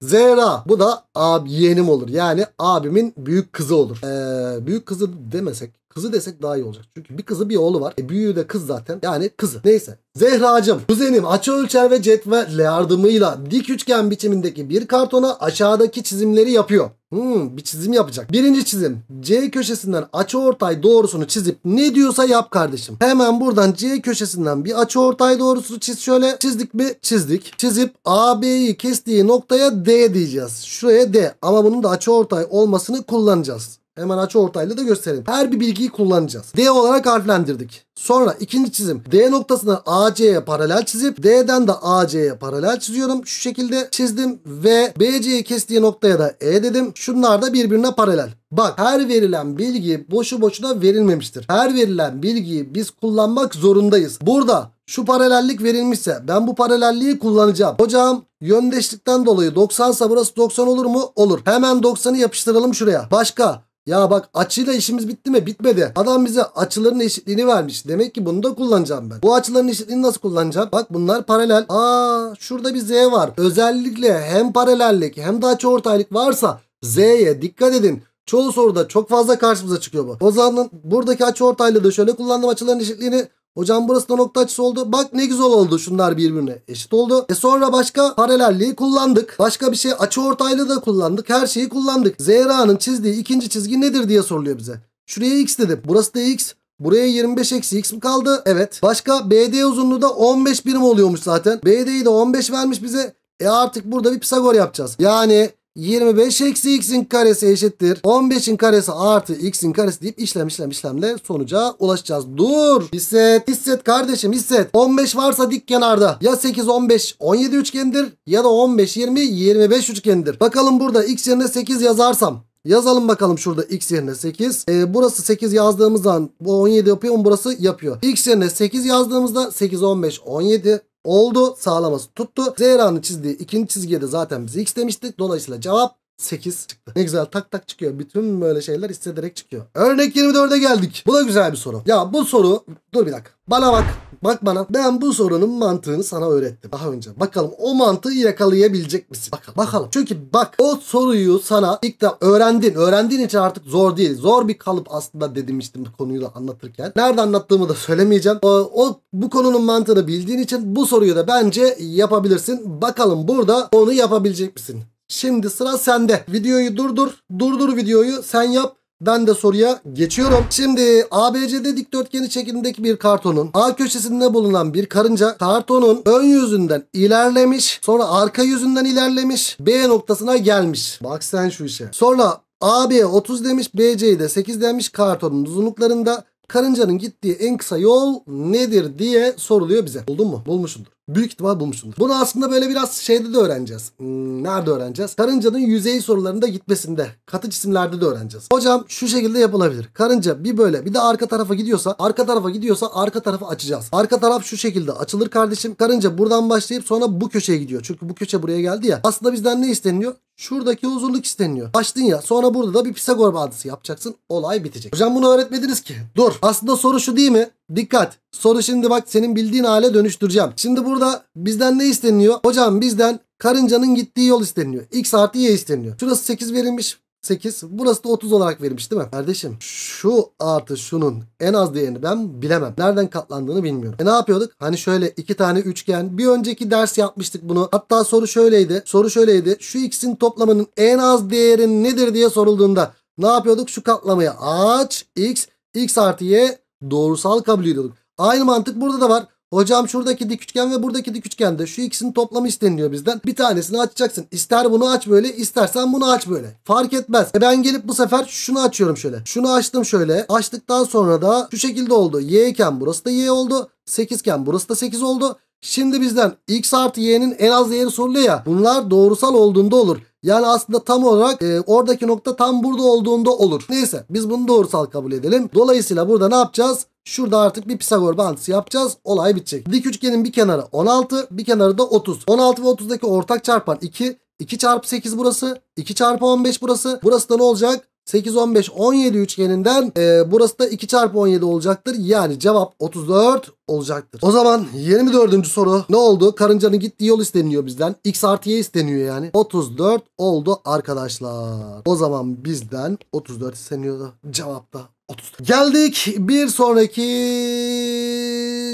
[SPEAKER 1] Zehra. Bu da abi yeğenim olur. Yani abimin büyük kızı olur. Ee, büyük kızı demesek. Kızı desek daha iyi olacak. Çünkü bir kızı bir oğlu var. E büyüğü de kız zaten. Yani kızı. Neyse. Zehracım, kuzenim açı ölçer ve cetvel yardımıyla dik üçgen biçimindeki bir kartona aşağıdaki çizimleri yapıyor. Hmm, bir çizim yapacak. Birinci çizim. C köşesinden açıortay doğrusunu çizip ne diyorsa yap kardeşim. Hemen buradan C köşesinden bir açıortay doğrusu çiz şöyle. Çizdik mi? Çizdik. Çizip AB'yi kestiği noktaya D diyeceğiz. Şuraya D. Ama bunun da açıortay olmasını kullanacağız. Hemen açı ortayla da göstereyim. Her bir bilgiyi kullanacağız. D olarak harflendirdik. Sonra ikinci çizim. D noktasını AC'ye paralel çizip D'den de AC'ye paralel çiziyorum. Şu şekilde çizdim ve BC'yi kestiği noktaya da E dedim. Şunlar da birbirine paralel. Bak her verilen bilgi boşu boşuna verilmemiştir. Her verilen bilgiyi biz kullanmak zorundayız. Burada şu paralellik verilmişse ben bu paralelliği kullanacağım. Hocam yöndeşlikten dolayı 90 ise burası 90 olur mu? Olur. Hemen 90'ı yapıştıralım şuraya. Başka ya bak açıyla işimiz bitti mi? Bitmedi. Adam bize açıların eşitliğini vermiş. Demek ki bunu da kullanacağım ben. Bu açıların eşitliğini nasıl kullanacağım? Bak bunlar paralel. Aa şurada bir Z var. Özellikle hem paralellik hem de açı ortaylık varsa Z'ye dikkat edin. Çoğu soruda çok fazla karşımıza çıkıyor bu. O zaman buradaki açı ortaylığı da şöyle kullandım açıların eşitliğini. Hocam burası da nokta açısı oldu. Bak ne güzel oldu. Şunlar birbirine eşit oldu. E sonra başka paralelliği kullandık. Başka bir şey açı ortaylı da kullandık. Her şeyi kullandık. Zehra'nın çizdiği ikinci çizgi nedir diye soruluyor bize. Şuraya x dedim. Burası da x. Buraya 25 eksi x mi kaldı? Evet. Başka BD uzunluğu da 15 birim oluyormuş zaten. BD'yi de 15 vermiş bize. E artık burada bir Pisagor yapacağız. Yani 25 eksi x'in karesi eşittir. 15'in karesi artı x'in karesi deyip işlem işlem işlemle sonuca ulaşacağız. Dur. Hisset. Hisset kardeşim hisset. 15 varsa dik kenarda. Ya 8 15 17 üçgendir ya da 15 20 25 üçgendir. Bakalım burada x yerine 8 yazarsam Yazalım bakalım şurada x yerine 8. Ee, burası 8 yazdığımızdan bu 17 yapıyor mu? Burası yapıyor. x yerine 8 yazdığımızda 8, 15, 17 oldu. Sağlaması tuttu. Zehra'nın çizdiği ikinci çizgiye de zaten biz x demiştik. Dolayısıyla cevap 8 çıktı. Ne güzel tak tak çıkıyor. Bütün böyle şeyler hissederek çıkıyor. Örnek 24'e geldik. Bu da güzel bir soru. Ya bu soru dur bir dakika. Bana bak. Bak bana ben bu sorunun mantığını sana öğrettim daha önce. Bakalım o mantığı yakalayabilecek misin? Bakalım. bakalım. Çünkü bak o soruyu sana ilk de öğrendin. Öğrendiğin için artık zor değil. Zor bir kalıp aslında demiştim bu konuyu da anlatırken. Nerede anlattığımı da söylemeyeceğim. O, o bu konunun mantığını bildiğin için bu soruyu da bence yapabilirsin. Bakalım burada onu yapabilecek misin? Şimdi sıra sende. Videoyu durdur. Durdur videoyu. Sen yap. Ben de soruya geçiyorum. Şimdi ABCD dikdörtgeni şeklindeki bir kartonun A köşesinde bulunan bir karınca kartonun ön yüzünden ilerlemiş. Sonra arka yüzünden ilerlemiş. B noktasına gelmiş. Bak sen şu işe. Sonra AB 30 demiş. BC'yi de 8 demiş. Kartonun uzunluklarında karıncanın gittiği en kısa yol nedir diye soruluyor bize. Buldun mu? Bulmuşumdur büyük ihtimal bulmuşsunuz. Bunu aslında böyle biraz şeyde de öğreneceğiz. Hmm, nerede öğreneceğiz? Karıncanın yüzeyi sorularında gitmesinde. Katı cisimlerde de öğreneceğiz. Hocam şu şekilde yapılabilir. Karınca bir böyle bir de arka tarafa gidiyorsa arka tarafa gidiyorsa arka tarafı açacağız. Arka taraf şu şekilde açılır kardeşim. Karınca buradan başlayıp sonra bu köşeye gidiyor. Çünkü bu köşe buraya geldi ya. Aslında bizden ne isteniyor? Şuradaki uzunluk isteniyor. Açtın ya sonra burada da bir Pisagor bağıntısı yapacaksın. Olay bitecek. Hocam bunu öğretmediniz ki. Dur. Aslında soru şu değil mi? Dikkat. Soru şimdi bak senin bildiğin hale dönüştüreceğim. Şimdi burada bizden ne isteniyor? Hocam bizden karıncanın gittiği yol isteniyor. X artı Y isteniyor. Şurası 8 verilmiş. 8. Burası da 30 olarak verilmiş değil mi? Kardeşim şu artı şunun en az değerini ben bilemem. Nereden katlandığını bilmiyorum. E ne yapıyorduk? Hani şöyle iki tane üçgen. Bir önceki ders yapmıştık bunu. Hatta soru şöyleydi. Soru şöyleydi. Şu x'in toplamının en az değeri nedir diye sorulduğunda ne yapıyorduk? Şu katlamaya. aç. X, X artı Y doğrusal kabul ediyorduk. Aynı mantık burada da var. Hocam şuradaki dik üçgen ve buradaki dik üçgen de şu ikisinin toplamı isteniliyor bizden. Bir tanesini açacaksın. İster bunu aç böyle istersen bunu aç böyle. Fark etmez. E ben gelip bu sefer şunu açıyorum şöyle. Şunu açtım şöyle. Açtıktan sonra da şu şekilde oldu. Y iken burası da Y oldu. 8 iken burası da 8 oldu. Şimdi bizden x artı y'nin en az değeri soruluyor ya. Bunlar doğrusal olduğunda olur. Yani aslında tam olarak e, oradaki nokta tam burada olduğunda olur. Neyse biz bunu doğrusal kabul edelim. Dolayısıyla burada ne yapacağız? Şurada artık bir Pisagor bağıntısı yapacağız. Olay bitecek. Dik üçgenin bir kenarı 16, bir kenarı da 30. 16 ve 30'daki ortak çarpan 2. 2 çarpı 8 burası. 2 çarpı 15 burası. Burası da ne olacak? 8, 15, 17 üçgeninden e, burası da 2 çarpı 17 olacaktır. Yani cevap 34 olacaktır. O zaman 24. soru ne oldu? Karıncanın gittiği yol isteniyor bizden. X artı Y isteniyor yani. 34 oldu arkadaşlar. O zaman bizden 34 isteniyordu cevapta. 30. Geldik bir sonraki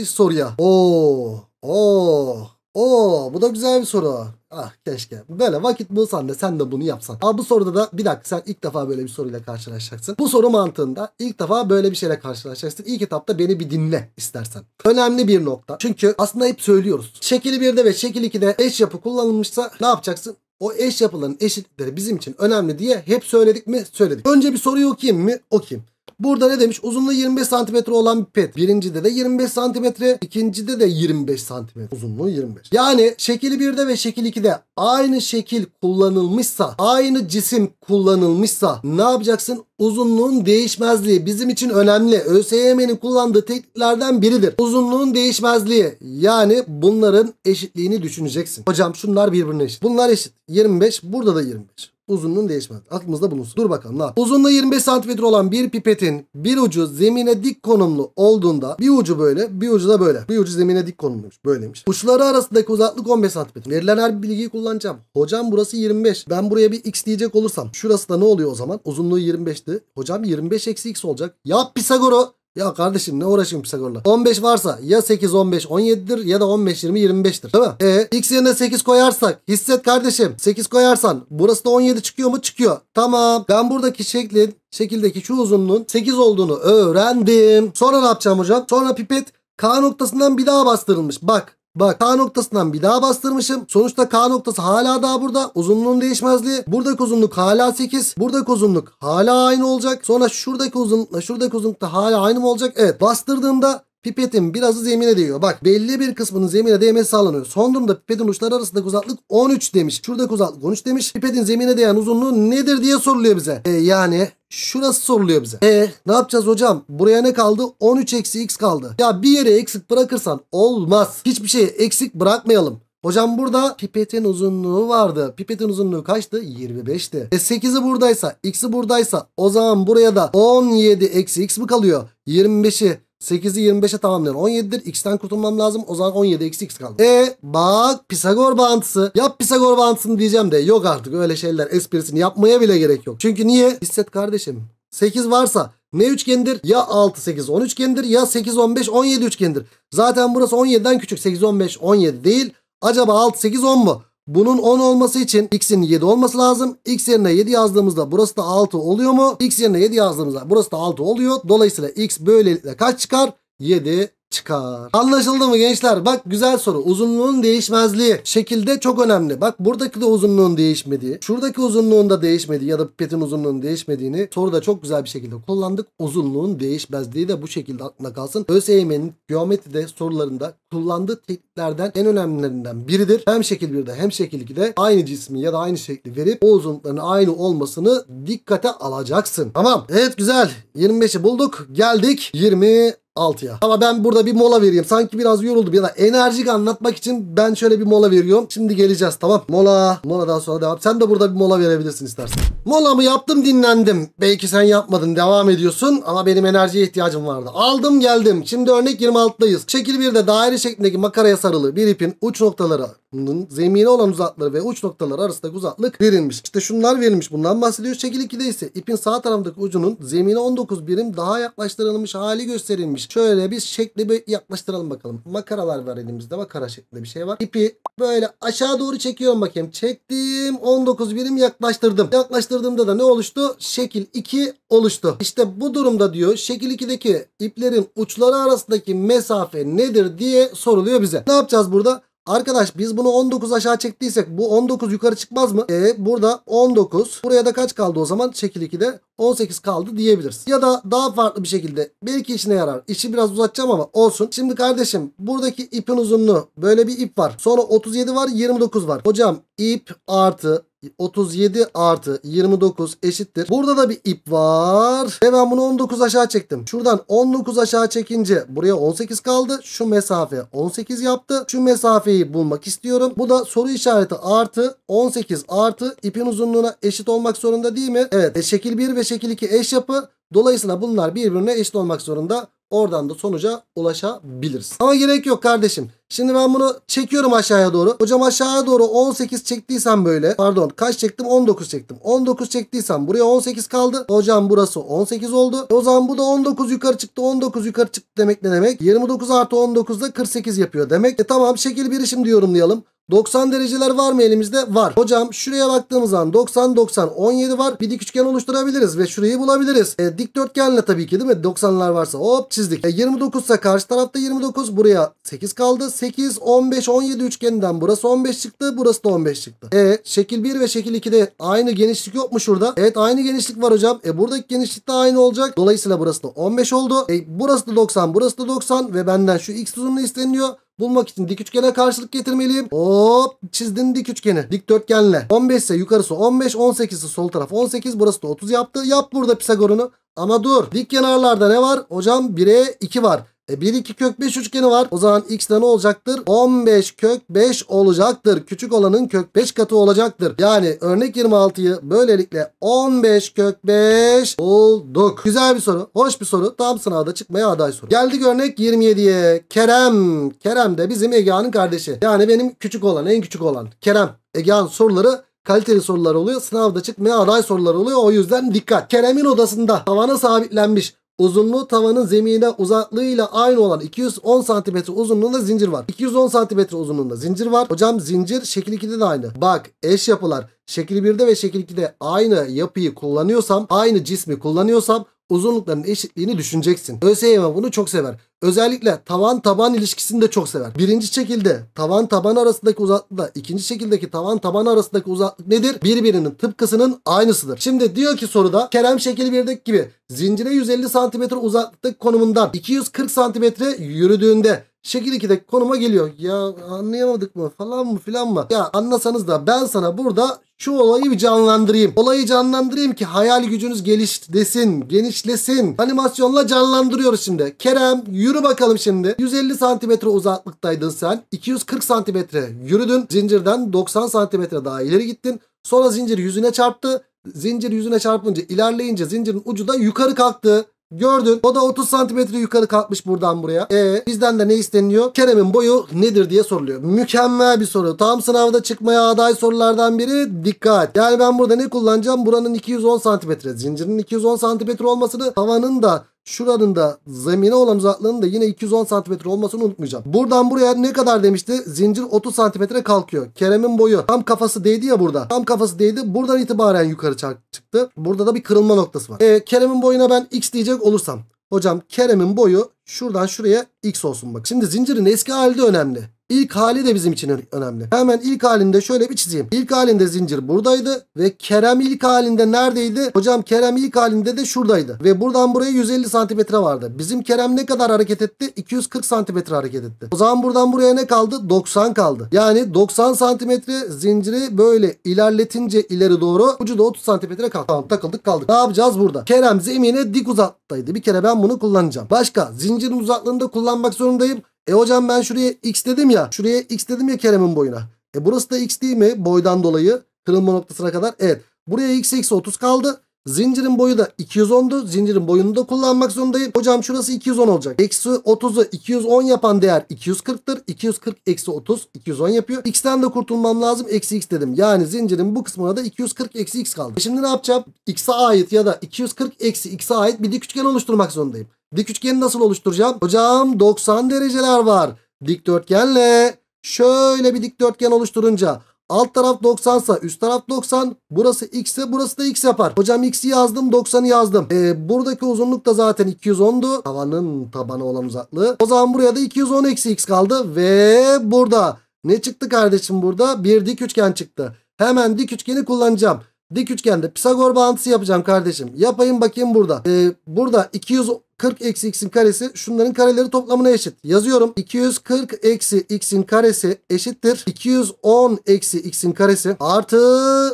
[SPEAKER 1] soruya. Oo. Oh, Oo. Oh, Oo oh. bu da güzel bir soru. Ah keşke. Böyle vakit bulsan da sen de bunu yapsan. Aa, bu soruda da bir dakika sen ilk defa böyle bir soruyla karşılaşacaksın. Bu soru mantığında ilk defa böyle bir şeyle karşılaşacaksın. İlk etapta beni bir dinle istersen. Önemli bir nokta. Çünkü aslında hep söylüyoruz. Şekil 1'de ve şekil 2'de eş yapı kullanılmışsa ne yapacaksın? O eş yapıların eşitlikleri bizim için önemli diye hep söyledik mi? Söyledik. Önce bir soruyu okuyayım mı? Okuyayım. Burada ne demiş? Uzunluğu 25 santimetre olan bir pet. Birincide de 25 santimetre. ikincide de 25 santimetre. Uzunluğu 25. Yani şekil 1'de ve şekil 2'de aynı şekil kullanılmışsa, aynı cisim kullanılmışsa ne yapacaksın? Uzunluğun değişmezliği bizim için önemli. ÖSYM'nin kullandığı tekniklerden biridir. Uzunluğun değişmezliği yani bunların eşitliğini düşüneceksin. Hocam şunlar birbirine eşit. Bunlar eşit. 25 burada da 25 uzunluğun değişmez. Aklımızda bulunsun. Dur bakalım ne yap. Uzunluğu 25 cm olan bir pipetin bir ucu zemine dik konumlu olduğunda bir ucu böyle bir ucu da böyle. Bir ucu zemine dik konumluymuş. Böyleymiş. Uçları arasındaki uzaklık 15 cm. Verilen her bilgiyi kullanacağım. Hocam burası 25. Ben buraya bir x diyecek olursam şurası da ne oluyor o zaman? Uzunluğu 25'ti. Hocam 25 eksi x olacak. Yap Pisagor'u. Ya kardeşim ne uğraşayım Pisagor'la? 15 varsa ya 8 15 17'dir ya da 15 20 25'tir. Değil mi? E x yerine 8 koyarsak hisset kardeşim 8 koyarsan burası da 17 çıkıyor mu? Çıkıyor. Tamam. Ben buradaki şeklin şekildeki şu uzunluğun 8 olduğunu öğrendim. Sonra ne yapacağım hocam? Sonra pipet K noktasından bir daha bastırılmış. Bak Bak K noktasından bir daha bastırmışım. Sonuçta K noktası hala daha burada. Uzunluğun değişmezliği. Buradaki uzunluk hala 8. Buradaki uzunluk hala aynı olacak. Sonra şuradaki uzunlukla şuradaki uzunlukta hala aynı mı olacak? Evet bastırdığımda Pipetin birazı zemine değiyor. Bak belli bir kısmının zemine değmesi sağlanıyor. Son durumda pipetin uçları arasındaki uzaklık 13 demiş. Şurada uzaklık 13 demiş. Pipetin zemine değen uzunluğu nedir diye soruluyor bize. E, yani Şurası soruluyor bize. E ne yapacağız hocam? Buraya ne kaldı? 13 eksi x kaldı. Ya bir yere eksik bırakırsan olmaz. Hiçbir şeyi eksik bırakmayalım. Hocam burada pipetin uzunluğu vardı. Pipetin uzunluğu kaçtı? 25'ti. E 8'i buradaysa, x'i buradaysa o zaman buraya da 17 eksi x mi kalıyor? 25'i 8'i 25'e tamamlayan 17'dir. X'ten kurtulmam lazım. O zaman 17 eksi x kaldı. E bak Pisagor bağıntısı. Yap Pisagor bağıntısını diyeceğim de yok artık öyle şeyler esprisini yapmaya bile gerek yok. Çünkü niye? Hisset kardeşim. 8 varsa ne üçgendir? Ya 6 8 10 üçgendir ya 8 15 17 üçgendir. Zaten burası 17'den küçük. 8 15 17 değil. Acaba 6 8 10 mu? Bunun 10 olması için x'in 7 olması lazım. x yerine 7 yazdığımızda burası da 6 oluyor mu? x yerine 7 yazdığımızda burası da 6 oluyor. Dolayısıyla x böylelikle kaç çıkar? 7 çıkar. Anlaşıldı mı gençler? Bak güzel soru. Uzunluğun değişmezliği şekilde çok önemli. Bak buradaki de uzunluğun değişmediği, şuradaki uzunluğun da değişmediği ya da pipetin uzunluğunun değişmediğini soruda çok güzel bir şekilde kullandık. Uzunluğun değişmezliği de bu şekilde aklına kalsın. Öz eğmenin geometride sorularında kullandığı tekniklerden en önemlilerinden biridir. Hem şekil 1'de hem şekil 2'de aynı cismi ya da aynı şekli verip o uzunlukların aynı olmasını dikkate alacaksın. Tamam. Evet güzel. 25'i bulduk. Geldik 20 6'ya. Ama ben burada bir mola vereyim. Sanki biraz yoruldum ya da enerjik anlatmak için ben şöyle bir mola veriyorum. Şimdi geleceğiz tamam. Mola. mola daha sonra devam. Sen de burada bir mola verebilirsin istersen. mola mı yaptım dinlendim. Belki sen yapmadın devam ediyorsun ama benim enerjiye ihtiyacım vardı. Aldım geldim. Şimdi örnek 26'dayız. Şekil 1'de daire şeklindeki makaraya sarılı bir ipin uç noktaları bunun zemine olan uzaklığı ve uç noktaları arasındaki uzaklık verilmiş. İşte şunlar verilmiş. Bundan bahsediyor. Şekil 2'de ise ipin sağ tarafındaki ucunun zemine 19 birim daha yaklaştırılmış hali gösterilmiş. Şöyle biz şekli bir yaklaştıralım bakalım. Makaralar var elimizde. Makara şeklinde bir şey var. İpi böyle aşağı doğru çekiyorum bakayım. Çektim. 19 birim yaklaştırdım. Yaklaştırdığımda da ne oluştu? Şekil 2 oluştu. İşte bu durumda diyor şekil 2'deki iplerin uçları arasındaki mesafe nedir diye soruluyor bize. Ne yapacağız burada? Arkadaş biz bunu 19 aşağı çektiysek bu 19 yukarı çıkmaz mı? E burada 19. Buraya da kaç kaldı o zaman? Şekil 2'de 18 kaldı diyebiliriz. Ya da daha farklı bir şekilde belki işine yarar. İşi biraz uzatacağım ama olsun. Şimdi kardeşim buradaki ipin uzunluğu böyle bir ip var. Sonra 37 var 29 var. Hocam ip artı 37 artı 29 eşittir. Burada da bir ip var. Ve ben bunu 19 aşağı çektim. Şuradan 19 aşağı çekince buraya 18 kaldı. Şu mesafe 18 yaptı. Şu mesafeyi bulmak istiyorum. Bu da soru işareti artı 18 artı ipin uzunluğuna eşit olmak zorunda değil mi? Evet. E, şekil 1 ve şekil 2 eş yapı. Dolayısıyla bunlar birbirine eşit olmak zorunda. Oradan da sonuca ulaşabiliriz. Ama gerek yok kardeşim. Şimdi ben bunu çekiyorum aşağıya doğru. Hocam aşağıya doğru 18 çektiysem böyle. Pardon kaç çektim? 19 çektim. 19 çektiysem buraya 18 kaldı. Hocam burası 18 oldu. E o zaman bu da 19 yukarı çıktı. 19 yukarı çıktı demek ne demek? 29 artı 19 da 48 yapıyor demek. E tamam şekil bir şimdi yorumlayalım. 90 dereceler var mı elimizde? Var. Hocam şuraya baktığımız zaman 90 90 17 var. Bir dik üçgen oluşturabiliriz ve şurayı bulabiliriz. E, dikdörtgenle tabii ki değil mi? 90'lar varsa hop çizdik. E, 29 ise karşı tarafta 29 buraya 8 kaldı. 8, 15, 17 üçgeninden burası 15 çıktı. Burası da 15 çıktı. E şekil 1 ve şekil 2'de aynı genişlik yok mu şurada? Evet aynı genişlik var hocam. E buradaki genişlik de aynı olacak. Dolayısıyla burası da 15 oldu. E burası da 90, burası da 90 ve benden şu x uzunluğu isteniliyor. Bulmak için dik üçgene karşılık getirmeliyim. Hop çizdim dik üçgeni. Dikdörtgenle. 15 ise yukarısı 15. 18 ise sol taraf 18. Burası da 30 yaptı. Yap burada Pisagor'unu. Ama dur. Dik kenarlarda ne var? Hocam 1'e 2 var. E 1 2 kök 5 üçgeni var. O zaman x ne olacaktır? 15 kök 5 olacaktır. Küçük olanın kök 5 katı olacaktır. Yani örnek 26'yı böylelikle 15 kök 5 bulduk. Güzel bir soru. Hoş bir soru. Tam sınavda çıkmaya aday soru. Geldik örnek 27'ye. Kerem. Kerem de bizim Egehan'ın kardeşi. Yani benim küçük olan en küçük olan. Kerem. Egehan soruları kaliteli sorular oluyor. Sınavda çıkmaya aday sorular oluyor. O yüzden dikkat. Kerem'in odasında tavana sabitlenmiş Uzunluğu tavanın zemine uzaklığıyla aynı olan 210 cm uzunluğunda zincir var. 210 cm uzunluğunda zincir var. Hocam zincir şekil 2'de de aynı. Bak eş yapılar şekil 1'de ve şekil 2'de aynı yapıyı kullanıyorsam, aynı cismi kullanıyorsam uzunlukların eşitliğini düşüneceksin. ÖSYM bunu çok sever. Özellikle tavan taban ilişkisini de çok sever. Birinci şekilde tavan taban arasındaki uzaklıkla ikinci şekildeki tavan taban arasındaki uzaklık nedir? Birbirinin tıpkısının aynısıdır. Şimdi diyor ki soruda Kerem şekil 1'deki gibi zincire 150 cm uzaklıktaki konumundan 240 cm yürüdüğünde Şekil de konuma geliyor. Ya anlayamadık mı falan mı filan mı? Ya anlasanız da ben sana burada şu olayı bir canlandırayım. Olayı canlandırayım ki hayal gücünüz gelişlesin, genişlesin. Animasyonla canlandırıyoruz şimdi. Kerem yürü bakalım şimdi. 150 santimetre uzaklıktaydın sen. 240 santimetre yürüdün. Zincirden 90 santimetre daha ileri gittin. Sonra zincir yüzüne çarptı. Zincir yüzüne çarpınca ilerleyince zincirin ucu da yukarı kalktı. Gördün. O da 30 santimetre yukarı kalkmış buradan buraya. E bizden de ne isteniyor? Kerem'in boyu nedir diye soruluyor. Mükemmel bir soru. Tam sınavda çıkmaya aday sorulardan biri. Dikkat. Yani ben burada ne kullanacağım? Buranın 210 santimetre. Zincirin 210 santimetre olmasını tavanın da Şuranın da zemine olan uzaklığının da yine 210 cm olmasını unutmayacağım. Buradan buraya ne kadar demişti? Zincir 30 cm'e kalkıyor. Kerem'in boyu tam kafası değdi ya burada. Tam kafası değdi. Buradan itibaren yukarı çıktı. Burada da bir kırılma noktası var. E, Kerem'in boyuna ben x diyecek olursam. Hocam Kerem'in boyu şuradan şuraya x olsun bak. Şimdi zincirin eski hali de önemli. İlk hali de bizim için önemli. Hemen ilk halinde şöyle bir çizeyim. İlk halinde zincir buradaydı ve Kerem ilk halinde neredeydi? Hocam Kerem ilk halinde de şuradaydı. Ve buradan buraya 150 santimetre vardı. Bizim Kerem ne kadar hareket etti? 240 santimetre hareket etti. O zaman buradan buraya ne kaldı? 90 kaldı. Yani 90 santimetre zinciri böyle ilerletince ileri doğru ucu da 30 santimetre kaldı. Tamam takıldık kaldık. Ne yapacağız burada? Kerem zemine dik uzattaydı. Bir kere ben bunu kullanacağım. Başka zincirin uzaklığında kullanmak zorundayım. E hocam ben şuraya x dedim ya. Şuraya x dedim ya Kerem'in boyuna. E burası da x değil mi? Boydan dolayı kırılma noktasına kadar. Evet. Buraya x x 30 kaldı. Zincirin boyu da 210'du. Zincirin boyunu da kullanmak zorundayım. Hocam şurası 210 olacak. Eksi 30'u 210 yapan değer 240'tır. 240 eksi 30 210 yapıyor. X'ten de kurtulmam lazım. Eksi X dedim. Yani zincirin bu kısmına da 240 eksi X kaldı. Şimdi ne yapacağım? X'e ait ya da 240 eksi X'e ait bir dik üçgen oluşturmak zorundayım. Dik üçgeni nasıl oluşturacağım? Hocam 90 dereceler var. Dikdörtgenle şöyle bir dikdörtgen oluşturunca Alt taraf 90 sa üst taraf 90. Burası x ise burası da x yapar. Hocam x'i yazdım 90'ı yazdım. E, buradaki uzunluk da zaten 210'du. Tavanın tabanı olan uzaklığı. O zaman buraya da 210 eksi x kaldı. Ve burada ne çıktı kardeşim burada? Bir dik üçgen çıktı. Hemen dik üçgeni kullanacağım. Dik üçgende Pisagor bağıntısı yapacağım kardeşim. Yapayım bakayım burada. Ee, burada 210 40 eksi x'in karesi şunların kareleri toplamına eşit. Yazıyorum. 240 eksi x'in karesi eşittir. 210 eksi x'in karesi artı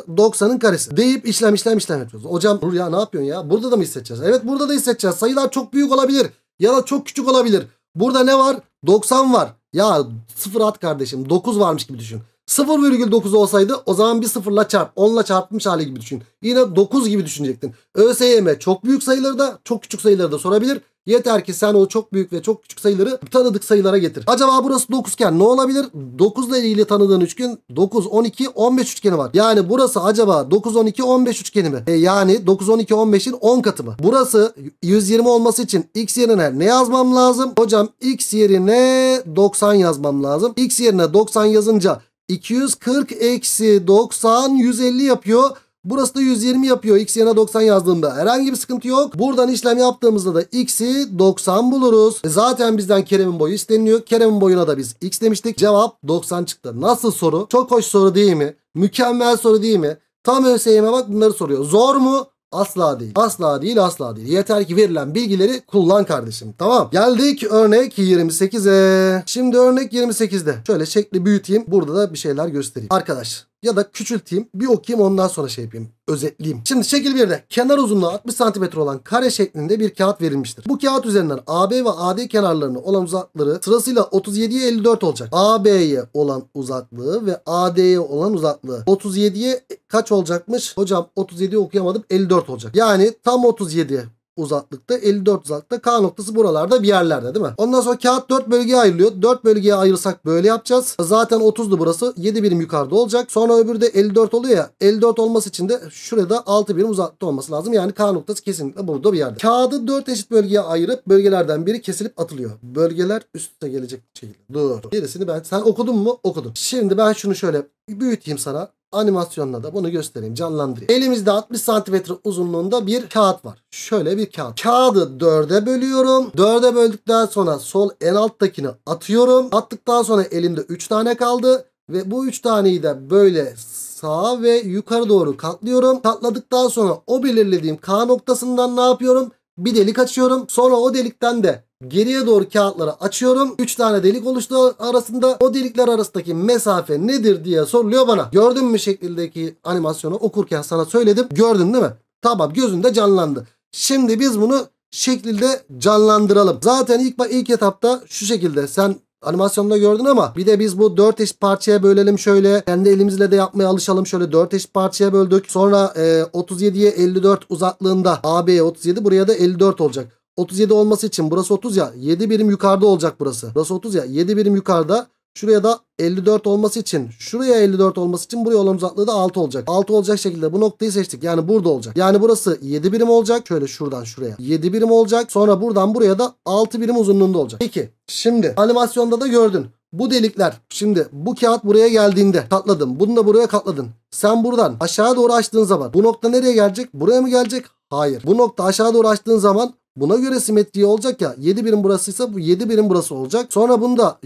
[SPEAKER 1] 90'ın karesi. Deyip işlem işlem işlem yapıyoruz. Hocam dur ya ne yapıyorsun ya? Burada da mı hissedeceğiz? Evet burada da hissedeceğiz. Sayılar çok büyük olabilir. Ya da çok küçük olabilir. Burada ne var? 90 var. Ya sıfır at kardeşim. 9 varmış gibi düşün. 0,9 olsaydı o zaman bir sıfırla çarp. 10'la çarpmış hali gibi düşün. Yine 9 gibi düşünecektin. ÖSYM çok büyük sayıları da çok küçük sayıları da sorabilir. Yeter ki sen o çok büyük ve çok küçük sayıları tanıdık sayılara getir. Acaba burası 9 iken ne olabilir? 9 ile ilgili tanıdığın üçgen 9, 12, 15 üçgeni var. Yani burası acaba 9, 12, 15 üçgeni mi? E yani 9, 12, 15'in 10 katı mı? Burası 120 olması için x yerine ne yazmam lazım? Hocam x yerine 90 yazmam lazım. x yerine 90 yazınca 240 eksi 90 150 yapıyor. Burası da 120 yapıyor. X yerine 90 yazdığımda herhangi bir sıkıntı yok. Buradan işlem yaptığımızda da x'i 90 buluruz. E zaten bizden Kerem'in boyu isteniliyor. Kerem'in boyuna da biz x demiştik. Cevap 90 çıktı. Nasıl soru? Çok hoş soru değil mi? Mükemmel soru değil mi? Tam ÖSYM'e bak bunları soruyor. Zor mu? Asla değil. Asla değil asla değil. Yeter ki verilen bilgileri kullan kardeşim. Tamam. Geldik örnek 28'e. Şimdi örnek 28'de. Şöyle şekli büyüteyim. Burada da bir şeyler göstereyim. Arkadaş ya da küçülteyim bir okuyayım ondan sonra şey yapayım özetleyeyim. Şimdi şekil 1'de kenar uzunluğu 60 cm olan kare şeklinde bir kağıt verilmiştir. Bu kağıt üzerinden AB ve AD kenarlarına olan uzaklıkları sırasıyla 37'ye 54 olacak. AB'ye olan uzaklığı ve AD'ye olan uzaklığı 37'ye kaç olacakmış? Hocam 37 okuyamadım 54 olacak. Yani tam 37 uzaklıkta 54 uzaklıkta K noktası buralarda bir yerlerde değil mi? Ondan sonra kağıt 4 bölgeye ayrılıyor. 4 bölgeye ayırsak böyle yapacağız. Zaten 30'du burası. 7 birim yukarıda olacak. Sonra öbürü de 54 oluyor ya. 54 olması için de şurada 6 birim uzaklıkta olması lazım. Yani K noktası kesinlikle burada bir yerde. Kağıdı 4 eşit bölgeye ayırıp bölgelerden biri kesilip atılıyor. Bölgeler üstüne gelecek şekilde. Dur. gerisini ben sen okudun mu? Okudum. Şimdi ben şunu şöyle büyüteyim sana. Animasyonla da bunu göstereyim canlandırayım. Elimizde 60 santimetre uzunluğunda bir kağıt var. Şöyle bir kağıt. Kağıdı dörde bölüyorum. Dörde böldükten sonra sol en alttakini atıyorum. Attıktan sonra elimde 3 tane kaldı. Ve bu 3 taneyi de böyle sağa ve yukarı doğru katlıyorum. Katladıktan sonra o belirlediğim K noktasından ne yapıyorum? Bir delik açıyorum. Sonra o delikten de Geriye doğru kağıtları açıyorum. 3 tane delik oluştu arasında. O delikler arasındaki mesafe nedir diye soruluyor bana. Gördün mü şeklindeki animasyonu okurken sana söyledim. Gördün değil mi? Tamam gözünde canlandı. Şimdi biz bunu şekilde canlandıralım. Zaten ilk ilk etapta şu şekilde sen animasyonda gördün ama bir de biz bu 4 eş parçaya bölelim şöyle kendi elimizle de yapmaya alışalım şöyle 4 eş parçaya böldük sonra e, 37'ye 54 uzaklığında AB'ye 37 buraya da 54 olacak. 37 olması için burası 30 ya 7 birim yukarıda olacak burası. Burası 30 ya 7 birim yukarıda. Şuraya da 54 olması için şuraya 54 olması için buraya olan uzaklığı da 6 olacak. 6 olacak şekilde bu noktayı seçtik. Yani burada olacak. Yani burası 7 birim olacak. Şöyle şuradan şuraya 7 birim olacak. Sonra buradan buraya da 6 birim uzunluğunda olacak. Peki şimdi animasyonda da gördün. Bu delikler şimdi bu kağıt buraya geldiğinde katladın. Bunu da buraya katladın. Sen buradan aşağı doğru açtığın zaman bu nokta nereye gelecek? Buraya mı gelecek? Hayır. Bu nokta aşağı doğru açtığın zaman Buna göre simetriği olacak ya. 7 birim burasıysa bu 7 birim burası olacak. Sonra bunu da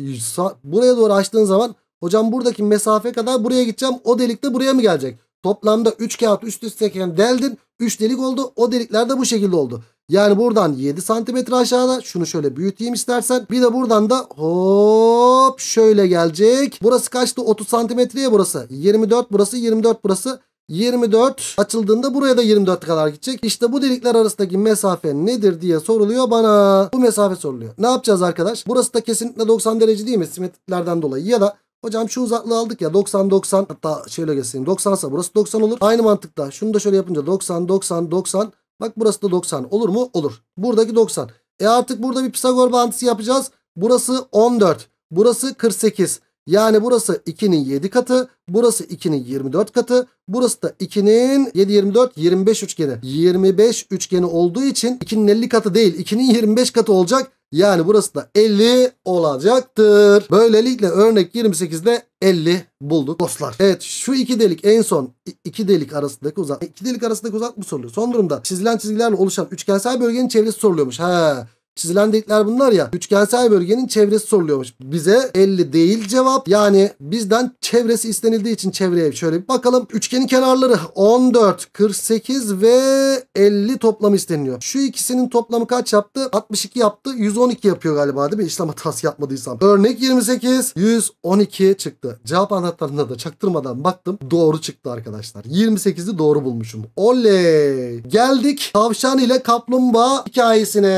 [SPEAKER 1] buraya doğru açtığın zaman hocam buradaki mesafe kadar buraya gideceğim. O delikte de buraya mı gelecek? Toplamda 3 kağıt üst üsteyken deldin. 3 delik oldu. O delikler de bu şekilde oldu. Yani buradan 7 santimetre aşağıda. Şunu şöyle büyüteyim istersen. Bir de buradan da hop şöyle gelecek. Burası kaçtı? 30 santimetreye burası. 24 burası 24 burası. 24 açıldığında buraya da 24 kadar gidecek. İşte bu delikler arasındaki mesafe nedir diye soruluyor bana. Bu mesafe soruluyor. Ne yapacağız arkadaş? Burası da kesinlikle 90 derece değil mi? Simetriklerden dolayı ya da Hocam şu uzaklığı aldık ya 90 90 hatta şöyle göstereyim 90 sa burası 90 olur. Aynı mantıkta şunu da şöyle yapınca 90 90 90 bak burası da 90 olur mu? Olur. Buradaki 90. E artık burada bir Pisagor bağıntısı yapacağız. Burası 14 burası 48 yani burası 2'nin 7 katı. Burası 2'nin 24 katı. Burası da 2'nin 7, 24, 25 üçgeni. 25 üçgeni olduğu için 2'nin 50 katı değil 2'nin 25 katı olacak. Yani burası da 50 olacaktır. Böylelikle örnek 28'de 50 bulduk dostlar. Evet şu iki delik en son iki delik arasındaki uzak. İki delik arasındaki uzak mı soruluyor? Son durumda çizilen çizgilerle oluşan üçgensel bölgenin çevresi soruluyormuş. Ha Çizilen delikler bunlar ya. Üçgensel bölgenin çevresi soruluyormuş. Bize 50 değil cevap. Yani bizden çevresi istenildiği için çevreye şöyle bir bakalım. Üçgenin kenarları 14, 48 ve 50 toplamı isteniyor. Şu ikisinin toplamı kaç yaptı? 62 yaptı. 112 yapıyor galiba değil mi? İşlem hatası yapmadıysam. Örnek 28, 112 çıktı. Cevap anahtarına da çaktırmadan baktım. Doğru çıktı arkadaşlar. 28'i doğru bulmuşum. Oley! Geldik tavşan ile kaplumbağa hikayesine.